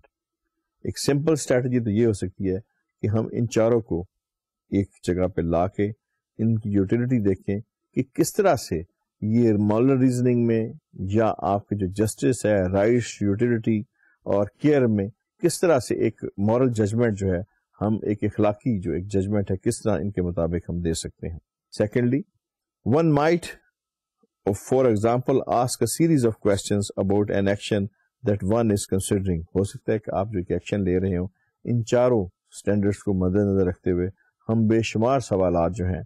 एक simple strategy तो ये हो सकती है कि हम इन चारों को एक जगह पे ला के इनकी यूटिलिटी देखें कि किस तरह से ये मॉलर रीजनिंग में या आपके जो जस्टिस है राइट यूटिलिटी और केयर में किस तरह से एक मॉरल जजमेंट जो है हम एक इखलाकी जो एक जजमेंट है किस तरह इनके मुताबिक हम दे सकते हैं secondly one might for example ask a series of question about an action that one is considering हो सकता है कि आप जो एक्शन ले रहे हो इन चारों स्टैंडर्ड्स को मद्देनजर रखते हुए हम बेशुमार सवाल जो हैं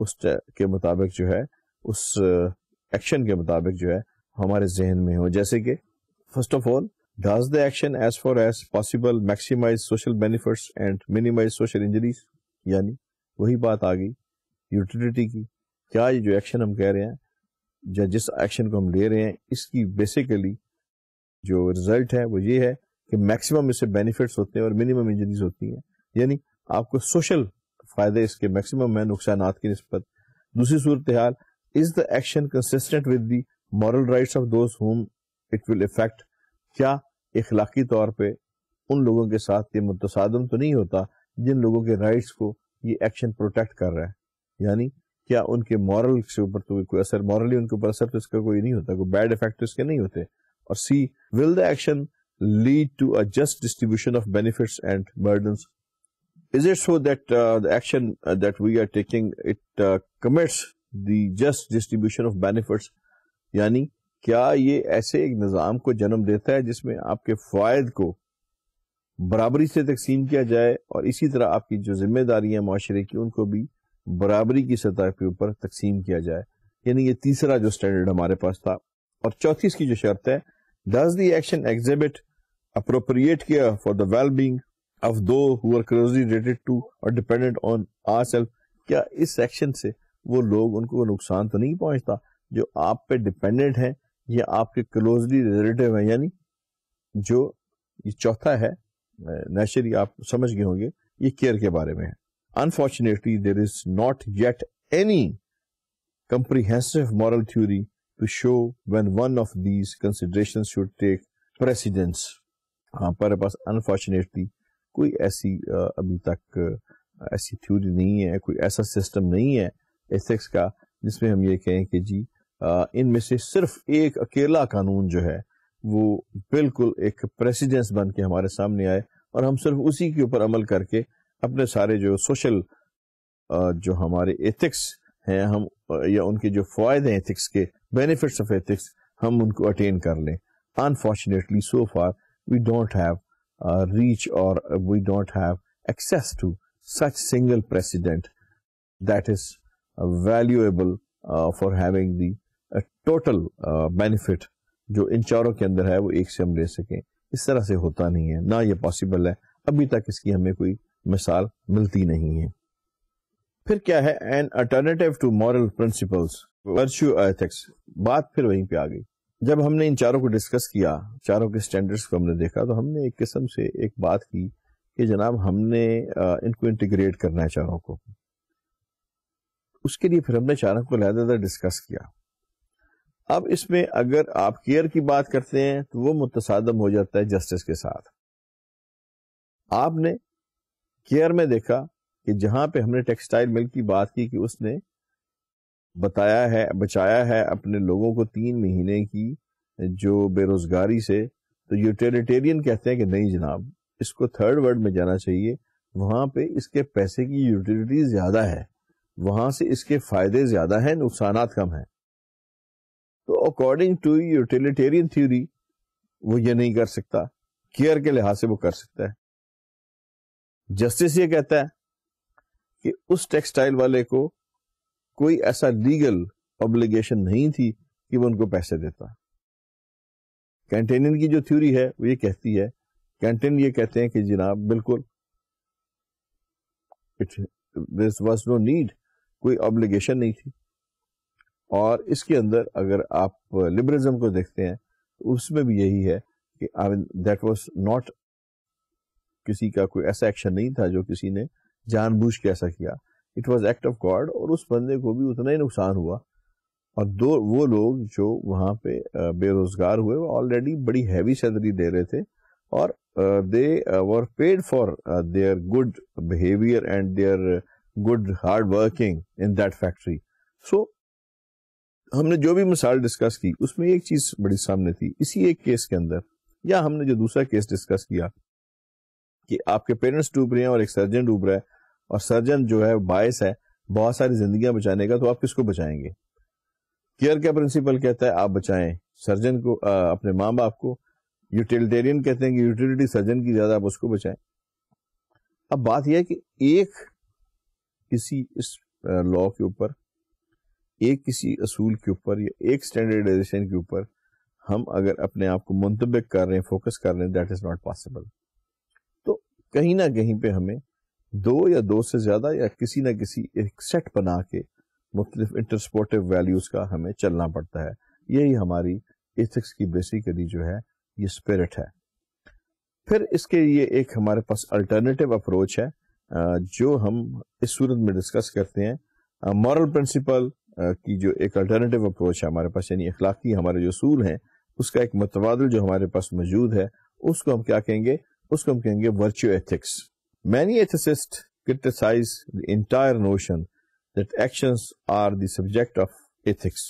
उस के मुताबिक जो है उस एक्शन के मुताबिक जो है हमारे जहन में हो जैसे कि first of all does the action as far as possible maximize social benefits and minimize social injuries यानी वही बात आ गई यूटिलिटी की क्या ये जो एक्शन हम कह रहे हैं या जिस एक्शन को हम ले रहे हैं इसकी बेसिकली जो रिजल्ट है वो ये है कि मैक्सिमम इससे बेनिफिट्स होते हैं और मिनिमम इंजरीज होती हैं यानी आपको सोशल फायदे इसके मैक्सिमम है नुकसान की नस्बत दूसरी सूरत हाल is the action consistent with the moral rights of those whom it will effect क्या इखलाकी तौर पे उन लोगों के साथ ये मुतसादम तो नहीं होता जिन लोगों के राइट्स को ये एक्शन प्रोटेक्ट कर रहा है यानी क्या उनके मॉरल के ऊपर तो कोई असर मॉरली उनके ऊपर असर तो इसका कोई नहीं होता कोई बैड इफेक्ट तो इसके नहीं होते और C will the action lead to a just distribution of benefits and burdens is it so that uh, the action uh, that we are taking it uh, commits the just distribution of benefits यानी क्या ये ऐसे एक निज़ाम को जन्म देता है जिसमें आपके फ़ायद को बराबरी से तकसीम किया जाए और इसी तरह आपकी जो जिम्मेदारियां माशरे की उनको भी बराबरी की सतह के ऊपर तकसीम किया जाए यानी ये तीसरा जो स्टैंडर्ड हमारे पास था और चौथी इसकी जो शर्त है does the action exhibit appropriate care for the well being of those who are closely related to और डिपेंडेंट ऑन आर सेल्फ क्या इस एक्शन से वो लोग उनको नुकसान तो नहीं पहुंचता जो आप पे डिपेंडेंट है या आपके क्लोजली रिलेटिव है यानी जो ये चौथा है नेचुरली आप समझ गए होंगे ये केयर के बारे में है unfortunately there is not yet any comprehensive moral theory to show when one of these consideration should take हाँ हमारे पास अनफॉर्चुनेटली कोई ऐसी अभी तक ऐसी थ्योरी नहीं है कोई ऐसा सिस्टम नहीं है एस एक्स का जिसमें हम ये कहें कि जी इनमें से सिर्फ एक अकेला कानून जो है वो बिल्कुल एक प्रेसिडेंस बन के हमारे सामने आए और हम सिर्फ उसी के ऊपर अमल करके अपने सारे जो सोशल जो हमारे एथिक्स हैं हम या उनके जो फायदे हैं एथिक्स के बेनिफिट्स ऑफ एथिक्स हम उनको अटेन कर लें unfortunately so far we don't have reach और we don't have access to such single president that is valuable for having the total benefit जो इन चारों के अंदर है वो एक से हम ले सकें इस तरह से होता नहीं है ना ये पॉसिबल है अभी तक इसकी हमें कोई मिसाल मिलती नहीं है फिर क्या है an alternative to moral principles virtue ethics बात फिर वहीं पे आ गई जब हमने इन चारों को डिस्कस किया चारों के स्टैंडर्ड्स को हमने देखा तो हमने एक किस्म से एक बात की कि जनाब हमने uh, इनको इंटीग्रेट करना है चारों को उसके लिए फिर हमने चाणक को लहदा डिस्कस किया अब इसमें अगर आप केयर की बात करते हैं तो वो मुतसादम हो जाता है जस्टिस के साथ आपने केयर में देखा कि जहां पे हमने टेक्सटाइल मिल की बात की कि उसने बताया है बचाया है अपने लोगों को तीन महीने की जो बेरोजगारी से तो यूटिलिटेरियन कहते हैं कि नहीं जनाब इसको थर्ड वर्ड में जाना चाहिए वहां पे इसके पैसे की यूटिलिटी ज्यादा है वहां से इसके फायदे ज्यादा हैं नुकसान कम हैं तो अकॉर्डिंग टू यूटिलिटेरियन थ्योरी वो ये नहीं कर सकता केयर के लिहाज से वो कर सकता है जस्टिस ये कहता है कि उस टेक्सटाइल वाले को कोई ऐसा लीगल ऑब्लिगेशन नहीं थी कि वो उनको पैसे देता कैंटेनियन की जो थ्योरी है वो ये कहती है कैंटेन ये कहते हैं कि जनाब बिल्कुल it this was no need कोई ऑब्लिगेशन नहीं थी और इसके अंदर अगर आप लिबरिज्म को देखते हैं तो उसमें भी यही है कि आई दैट वाज नॉट किसी का कोई ऐसा एक्शन नहीं था जो किसी ने जानबूझ के ऐसा किया it was act of God और उस बंदे को भी उतना ही नुकसान हुआ और दो वो लोग जो वहाँ पे बेरोजगार हुए वो ऑलरेडी बड़ी हैवी सैलरी दे रहे थे और they were paid for their good behaviour and their good hard working in that factory. So हमने जो भी मिसाल डिस्कस की उसमें एक चीज बड़ी सामने थी इसी एक केस के अंदर या हमने जो दूसरा केस डिस्कस किया कि आपके पेरेंट्स डूब रहे हैं और एक सर्जन डूब रहा है और सर्जन जो है बायस है बहुत सारी जिंदगियां बचाने का तो आप किसको बचाएंगे केयर का प्रिंसिपल कहता है आप बचाएं सर्जन को आ, अपने माँ बाप को यूटिलिटेरियन कहते हैं कि यूटिलिटी सर्जन की ज्यादा आप उसको बचाएं अब बात यह है कि एक किसी इस लॉ के ऊपर एक किसी असूल के ऊपर या एक स्टैंडर्डाइजेशन के ऊपर हम अगर अपने आप को मुंतबिक कर रहे हैं फोकस कर रहे हैं दैट इज़ नॉट पॉसिबल तो कहीं ना कहीं पे हमें दो या दो से ज़्यादा या किसी ना किसी एक सेट बना के मुख्तलिफ इंटरस्पोर्टिव वैल्यूज़ का हमें चलना पड़ता है यही हमारी एथिक्स की बेसिकली जो है ये स्पिरिट है फिर इसके लिए एक हमारे पास अल्टरनेटिव अप्रोच है जो हम इस सूरत में डिस्कस करते हैं मॉरल प्रिंसिपल की जो एक अल्टरनेटिव अप्रोच है हमारे पास यानी अखलाकी हमारे जो असूल हैं उसका एक मतबादल जो हमारे पास मौजूद है उसको हम क्या कहेंगे उसको हम कहेंगे virtue ethics many ethicist criticise the entire notion that actions are the object of ethics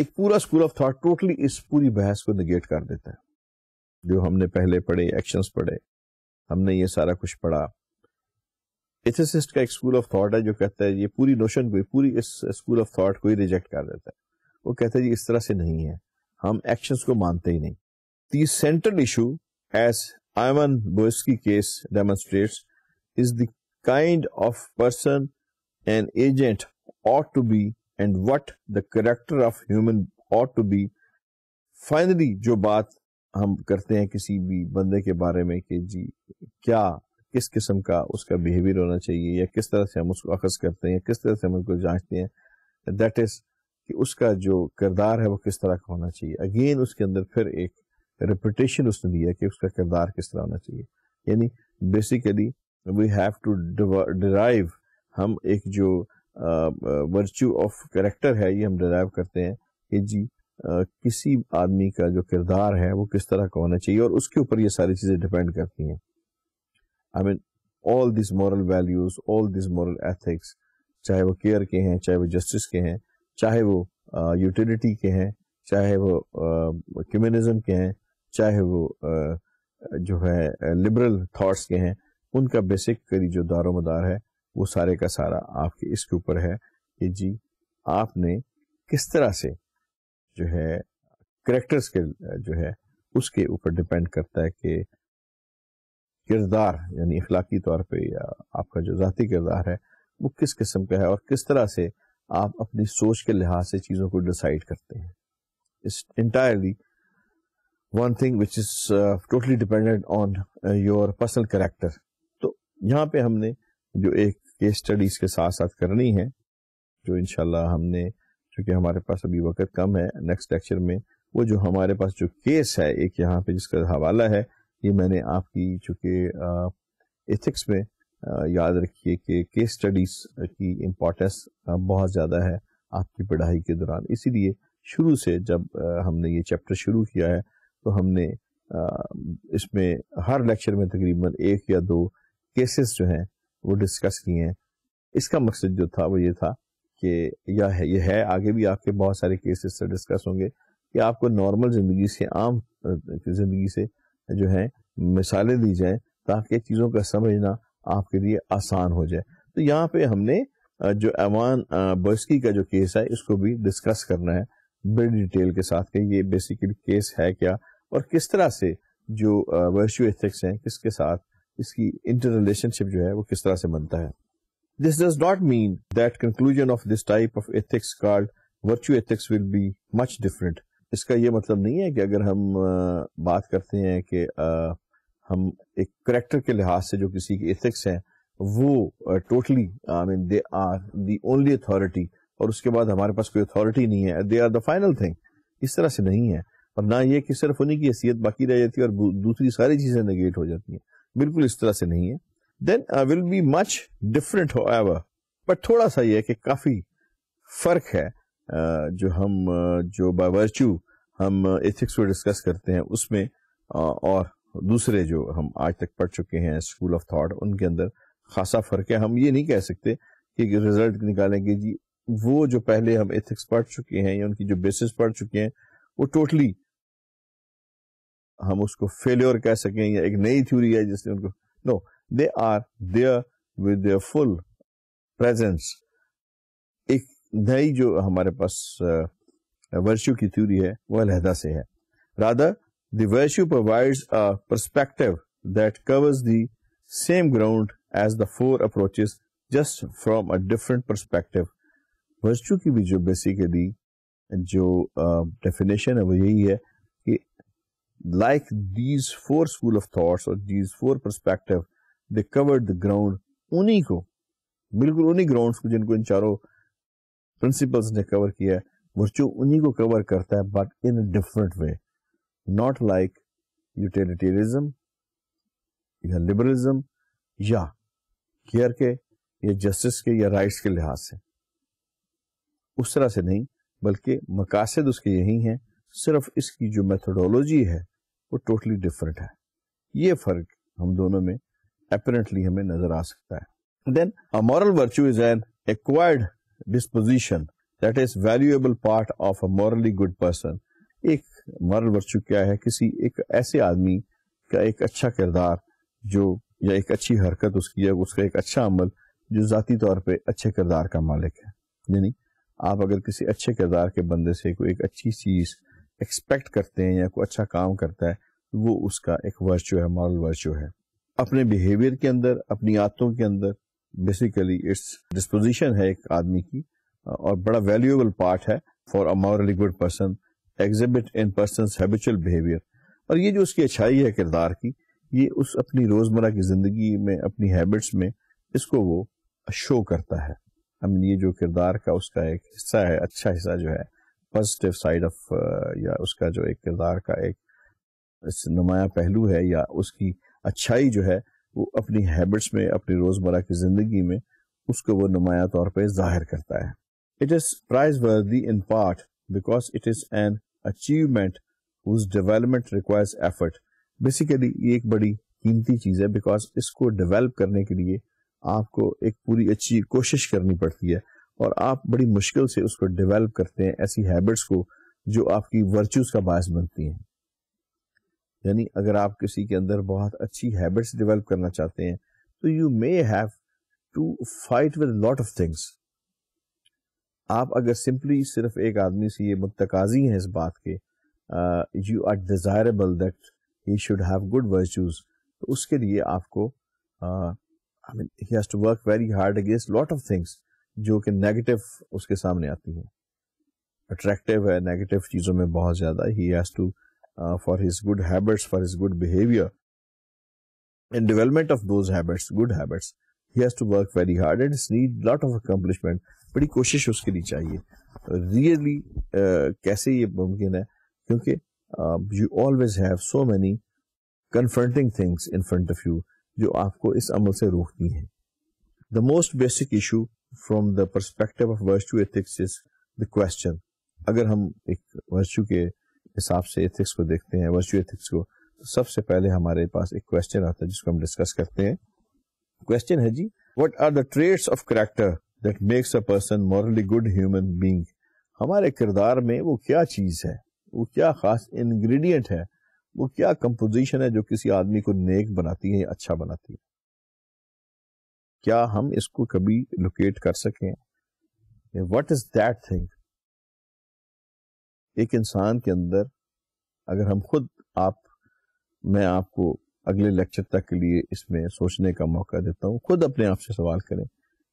एक पूरा स्कूल ऑफ थॉट टोटली इस पूरी बहस को निगेट कर देता है जो हमने पहले पढ़े एक्शंस पढ़े हमने ये सारा कुछ पढ़ा एथिसिस्ट का एक स्कूल ऑफ थॉट है जो कहता है ये पूरी नोशन को पूरी इस स्कूल ऑफ थॉट को ही रिजेक्ट कर देता है वो कहता है जी इस तरह से नहीं है हम एक्शंस को मानते ही नहीं the central issue as Ivan Boesky case demonstrates is the kind of person an agent ought to be and what the character of human ought to be finally जो बात हम करते हैं किसी भी बंदे के बारे में कि जी क्या किस किस्म का उसका बिहेवियर होना चाहिए या किस तरह से हम उसको अखज करते हैं या किस तरह से हम उसको जांचते हैं दैट इज कि उसका जो किरदार है वो किस तरह का होना चाहिए अगेन उसके अंदर फिर एक रिपोटेशन उसने दिया कि उसका किरदार किस तरह होना चाहिए यानी basically we have to derive हम एक जो वर्च्यू ऑफ करेक्टर है ये हम डिराइव करते हैं कि जी आ, किसी आदमी का जो किरदार है वो किस तरह का होना चाहिए और उसके ऊपर ये सारी चीज़ें डिपेंड करती हैं I mean all this moral values all this moral ethics चाहे वो केयर के हैं चाहे वो जस्टिस के हैं चाहे वो यूटिलिटी uh, के हैं चाहे वो कम्युनिज्म uh, के हैं चाहे वो uh, जो है लिबरल थॉट्स के हैं उनका बेसिकली जो दारोमदार है वो सारे का सारा आपके इसके ऊपर है कि जी आपने किस तरह से जो है करेक्टर्स के जो है उसके ऊपर डिपेंड करता है कि किरदार यानी अखलाकी तौर पे या आपका जो ज़ाती किरदार है वो किस किस्म का है और किस तरह से आप अपनी सोच के लिहाज से चीज़ों को डिसाइड करते हैं it's entirely one thing which is totally dependent on your personal character तो यहाँ पे हमने जो एक केस स्टडीज़ के साथ साथ करनी है जो इनशाला हमने चूंकि हमारे पास अभी वक्त कम है नेक्स्ट लेक्चर में वो जो हमारे पास जो केस है एक यहाँ पे जिसका हवाला है ये मैंने आपकी चूँकि एथिक्स में आ, याद रखिए कि केस स्टडीज की इम्पोर्टेंस बहुत ज़्यादा है आपकी पढ़ाई के दौरान इसीलिए शुरू से जब आ, हमने ये चैप्टर शुरू किया है तो हमने आ, इसमें हर लेक्चर में तकरीबन एक या दो केसेस जो हैं वो डिस्कस किए हैं इसका मकसद जो था वो ये था कि यह है ये है आगे भी आपके बहुत सारे केसेस से डिस्कस होंगे कि आपको नॉर्मल ज़िंदगी से आम ज़िंदगी से जो है मिसालें दी जाए ताकि चीज़ों का समझना आपके लिए आसान हो जाए तो यहाँ पे हमने जो एवान बर्स्की का जो केस है इसको भी डिस्कस करना है बड़ी डिटेल के साथ कि ये बेसिकली केस है क्या और किस तरह से जो वर्च्यू एथिक्स हैं किसके साथ इसकी इंटर रिलेशनशिप जो है वो किस तरह से बनता है this does not mean that conclusion of this type of ethics called virtue ethics will be much different इसका ये मतलब नहीं है कि अगर हम बात करते हैं कि हम एक करेक्टर के लिहाज से जो किसी के एथिक्स हैं वो totally I mean they are the only authority और उसके बाद हमारे पास कोई अथॉरिटी नहीं है they are the final thing इस तरह से नहीं है और ना ये कि सिर्फ उन्हीं की हैसियत बाकी रह जाती है और दूसरी सारी चीज़ें नेगेट हो जाती हैं बिल्कुल इस तरह से नहीं है then I will be much different however but थोड़ा सा ये है कि काफ़ी फर्क है जो हम जो बावर्चू हम एथिक्स को डिस्कस करते हैं उसमें और दूसरे जो हम आज तक पढ़ चुके हैं स्कूल ऑफ थॉट उनके अंदर खासा फर्क है हम ये नहीं कह सकते कि रिजल्ट निकालेंगे जी वो जो पहले हम एथिक्स पढ़ चुके हैं या उनकी जो बेसिस पढ़ चुके हैं वो टोटली हम उसको फेल्योर कह सकें या एक नई थ्योरी है जिसने उनको no they are there with their full presence नई जो हमारे पास वर्ष्यू की थ्योरी है वह अलहदा से है rather the virtue virtue a perspective that covers the same ground as the four approaches just from a different perspective virtue की भी जो बेसिकली जो डेफिनेशन uh, है वो यही है कि like these four school of thoughts और these four perspective they covered the ground उन्हीं को बिल्कुल उन्हीं ग्राउंड्स को जिनको इन चारों प्रिंसिपल्स ने कवर किया है वर्चू उन्हीं को कवर करता है but in a different way not like utilitarianism या लिबरलिज्म या केयर के या जस्टिस के या राइट्स के लिहाज से उस तरह से नहीं बल्कि मकासद उसके यही हैं सिर्फ इसकी जो मेथोडोलॉजी है वो टोटली डिफरेंट है ये फर्क हम दोनों में अपरेंटली हमें नजर आ सकता है then a moral virtue is an acquired disposition that is valuable part of a morally good person एक मॉरल वर्चू क्या है किसी एक ऐसे आदमी का एक अच्छा किरदार जो या एक अच्छी हरकत उसकी या उसका एक अच्छा अमल जो जाती तौर पे अच्छे किरदार का मालिक है यानी आप अगर किसी अच्छे किरदार के बंदे से कोई एक अच्छी चीज एक्सपेक्ट करते हैं या कोई अच्छा काम करता है वो उसका एक वर्चू है मॉरल वर्चू है अपने बिहेवियर के अंदर अपनी आदतों के अंदर बेसिकली इट्स डिस्पोजिशन है एक आदमी की और बड़ा वैल्यूएबल पार्ट है for a morally good person exhibit in person habitual behaviour और ये जो उसकी अच्छाई है किरदार की ये उस अपनी रोजमर्रा की जिंदगी में अपनी हैबिट्स में इसको वो शो करता है आई मीन ये जो किरदार का उसका एक हिस्सा है अच्छा हिस्सा जो है पॉजिटिव साइड ऑफ या उसका जो एक किरदार का एक नुमाया पहलू है या उसकी अच्छाई जो है वो अपनी हैबिट्स में अपनी रोजमर्रा की जिंदगी में उसको वो नुमाया तौर पर जाहिर करता है it is praiseworthy in part because it is an achievement development requires effort basically ये एक बड़ी कीमती चीज़ है बिकॉज इसको डेवेलप करने के लिए आपको एक पूरी अच्छी कोशिश करनी पड़ती है और आप बड़ी मुश्किल से उसको डेवेलप करते हैं ऐसी हैबिट्स को जो आपकी वर्च्यूज का बायस बनती हैं यानी अगर आप किसी के अंदर बहुत अच्छी हैबिट्स डेवलप करना चाहते हैं तो you may have to fight with lot of things आप अगर सिंपली सिर्फ एक आदमी से ये मुतकाजी हैं इस बात के you are desirable that he should have good virtues तो उसके लिए आपको I mean he has to work very hard against lot of things जो कि नेगेटिव उसके सामने आती है अट्रैक्टिव है नेगेटिव चीज़ों में बहुत ज़्यादा ही has to Uh, for his good habits, for his good behavior in development of those habits, good habits, he has to work very hard and need a lot of accomplishment. But he koshish uske nahi Really, uh, kaise ye mumkin hai? Kyunki um, you always have so many confronting things in front of you jo aapko is amal se rokti hai. The most basic issue from the perspective of virtue ethics is the question. Agar hum ek virtue ke हिसाब से ethics को देखते हैं virtual ethics को तो सबसे पहले हमारे पास एक क्वेश्चन आता है जिसको हम डिस्कस करते हैं क्वेश्चन है जी what are the of character that makes a person morally good human being हमारे किरदार में वो क्या चीज है वो क्या खास इनग्रीडियंट है वो क्या कंपोजिशन है जो किसी आदमी को नेक बनाती है या अच्छा बनाती है क्या हम इसको कभी लोकेट कर सकें वट इज दैट थिंग एक इंसान के अंदर अगर हम खुद आप मैं आपको अगले लेक्चर तक के लिए इसमें सोचने का मौका देता हूँ खुद अपने आप से सवाल करें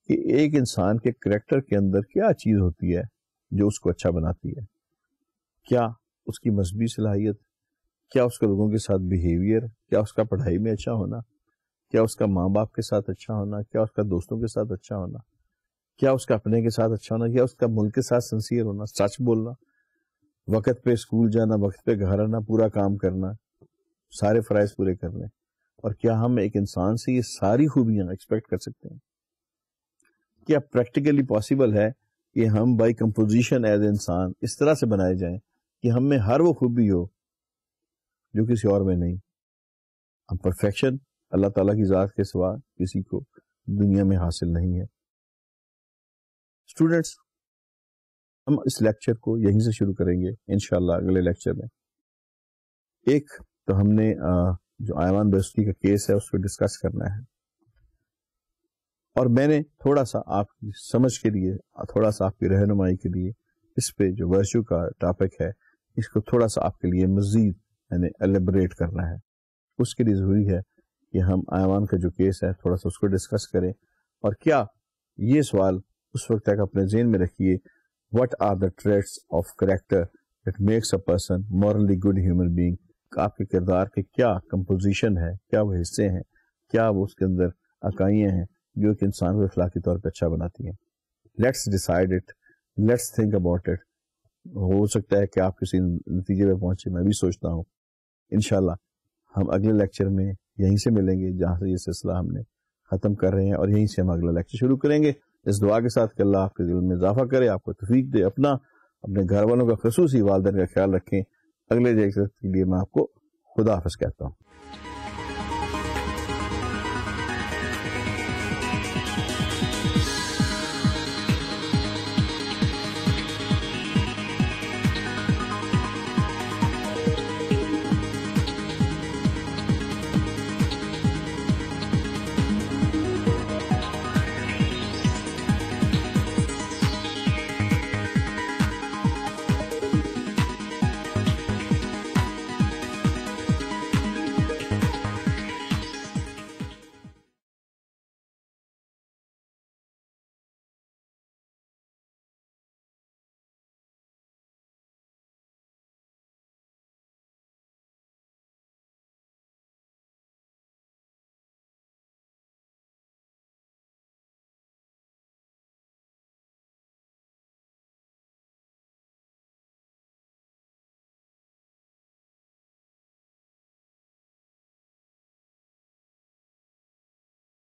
कि एक इंसान के करेक्टर के अंदर क्या चीज़ होती है जो उसको अच्छा बनाती है क्या उसकी मजहबी सलाहियत क्या उसका लोगों के साथ बिहेवियर क्या उसका पढ़ाई में अच्छा होना क्या उसका माँ बाप के साथ अच्छा होना क्या उसका दोस्तों के साथ अच्छा होना क्या उसका अपने के साथ अच्छा होना क्या उसका मुल्क के साथ सिंसियर होना सच बोलना वक्त पे स्कूल जाना वक्त पे घर आना पूरा काम करना सारे फ़राइज पूरे करने और क्या हम एक इंसान से ये सारी खूबियां एक्सपेक्ट कर सकते हैं क्या प्रैक्टिकली पॉसिबल है कि हम बाई कंपोजिशन एज इंसान इस तरह से बनाए जाएं कि हम में हर वो खूबी हो जो किसी और में नहीं हम परफेक्शन अल्लाह ताला की ज़ात के सिवा किसी को दुनिया में हासिल नहीं है स्टूडेंट्स हम इस लेक्चर को यहीं से शुरू करेंगे इन अगले लेक्चर में एक तो हमने जो आयमान बस्ती का केस है उसको डिस्कस करना है और मैंने थोड़ा सा आपकी समझ के लिए थोड़ा सा आपकी रहनुमाई के लिए इस पे जो वर्षू का टॉपिक है इसको थोड़ा सा आपके लिए मजीद मैंने एलेबरेट करना है उसके लिए ज़रूरी है कि हम आयमान का जो केस है थोड़ा सा उसको डिस्कस करें और क्या ये सवाल उस वक्त तक अपने जेन में रखिए what are the traits of character that makes a person morally good human being आपके किरदार के क्या कंपोजिशन है क्या वो हिस्से हैं क्या वो उसके अंदर अकाइयाँ हैं जो एक इंसान को अखलाकी तौर पर अच्छा बनाती हैं let's decide it let's think about it हो सकता है कि आप किसी नतीजे पे पहुंचे मैं भी सोचता हूँ इनशाला हम अगले लेक्चर में यहीं से मिलेंगे जहाँ से ये सिलसिला हमने ख़त्म कर रहे हैं और यहीं से हम अगला लेक्चर शुरू करेंगे इस दुआ के साथ कि अल्लाह आपके दिल में इजाफा करे आपको तफीक दे अपना अपने घर वालों का खसूसी वालदेन का ख्याल रखें अगले जैसे के लिए मैं आपको खुदा हाफ कहता हूँ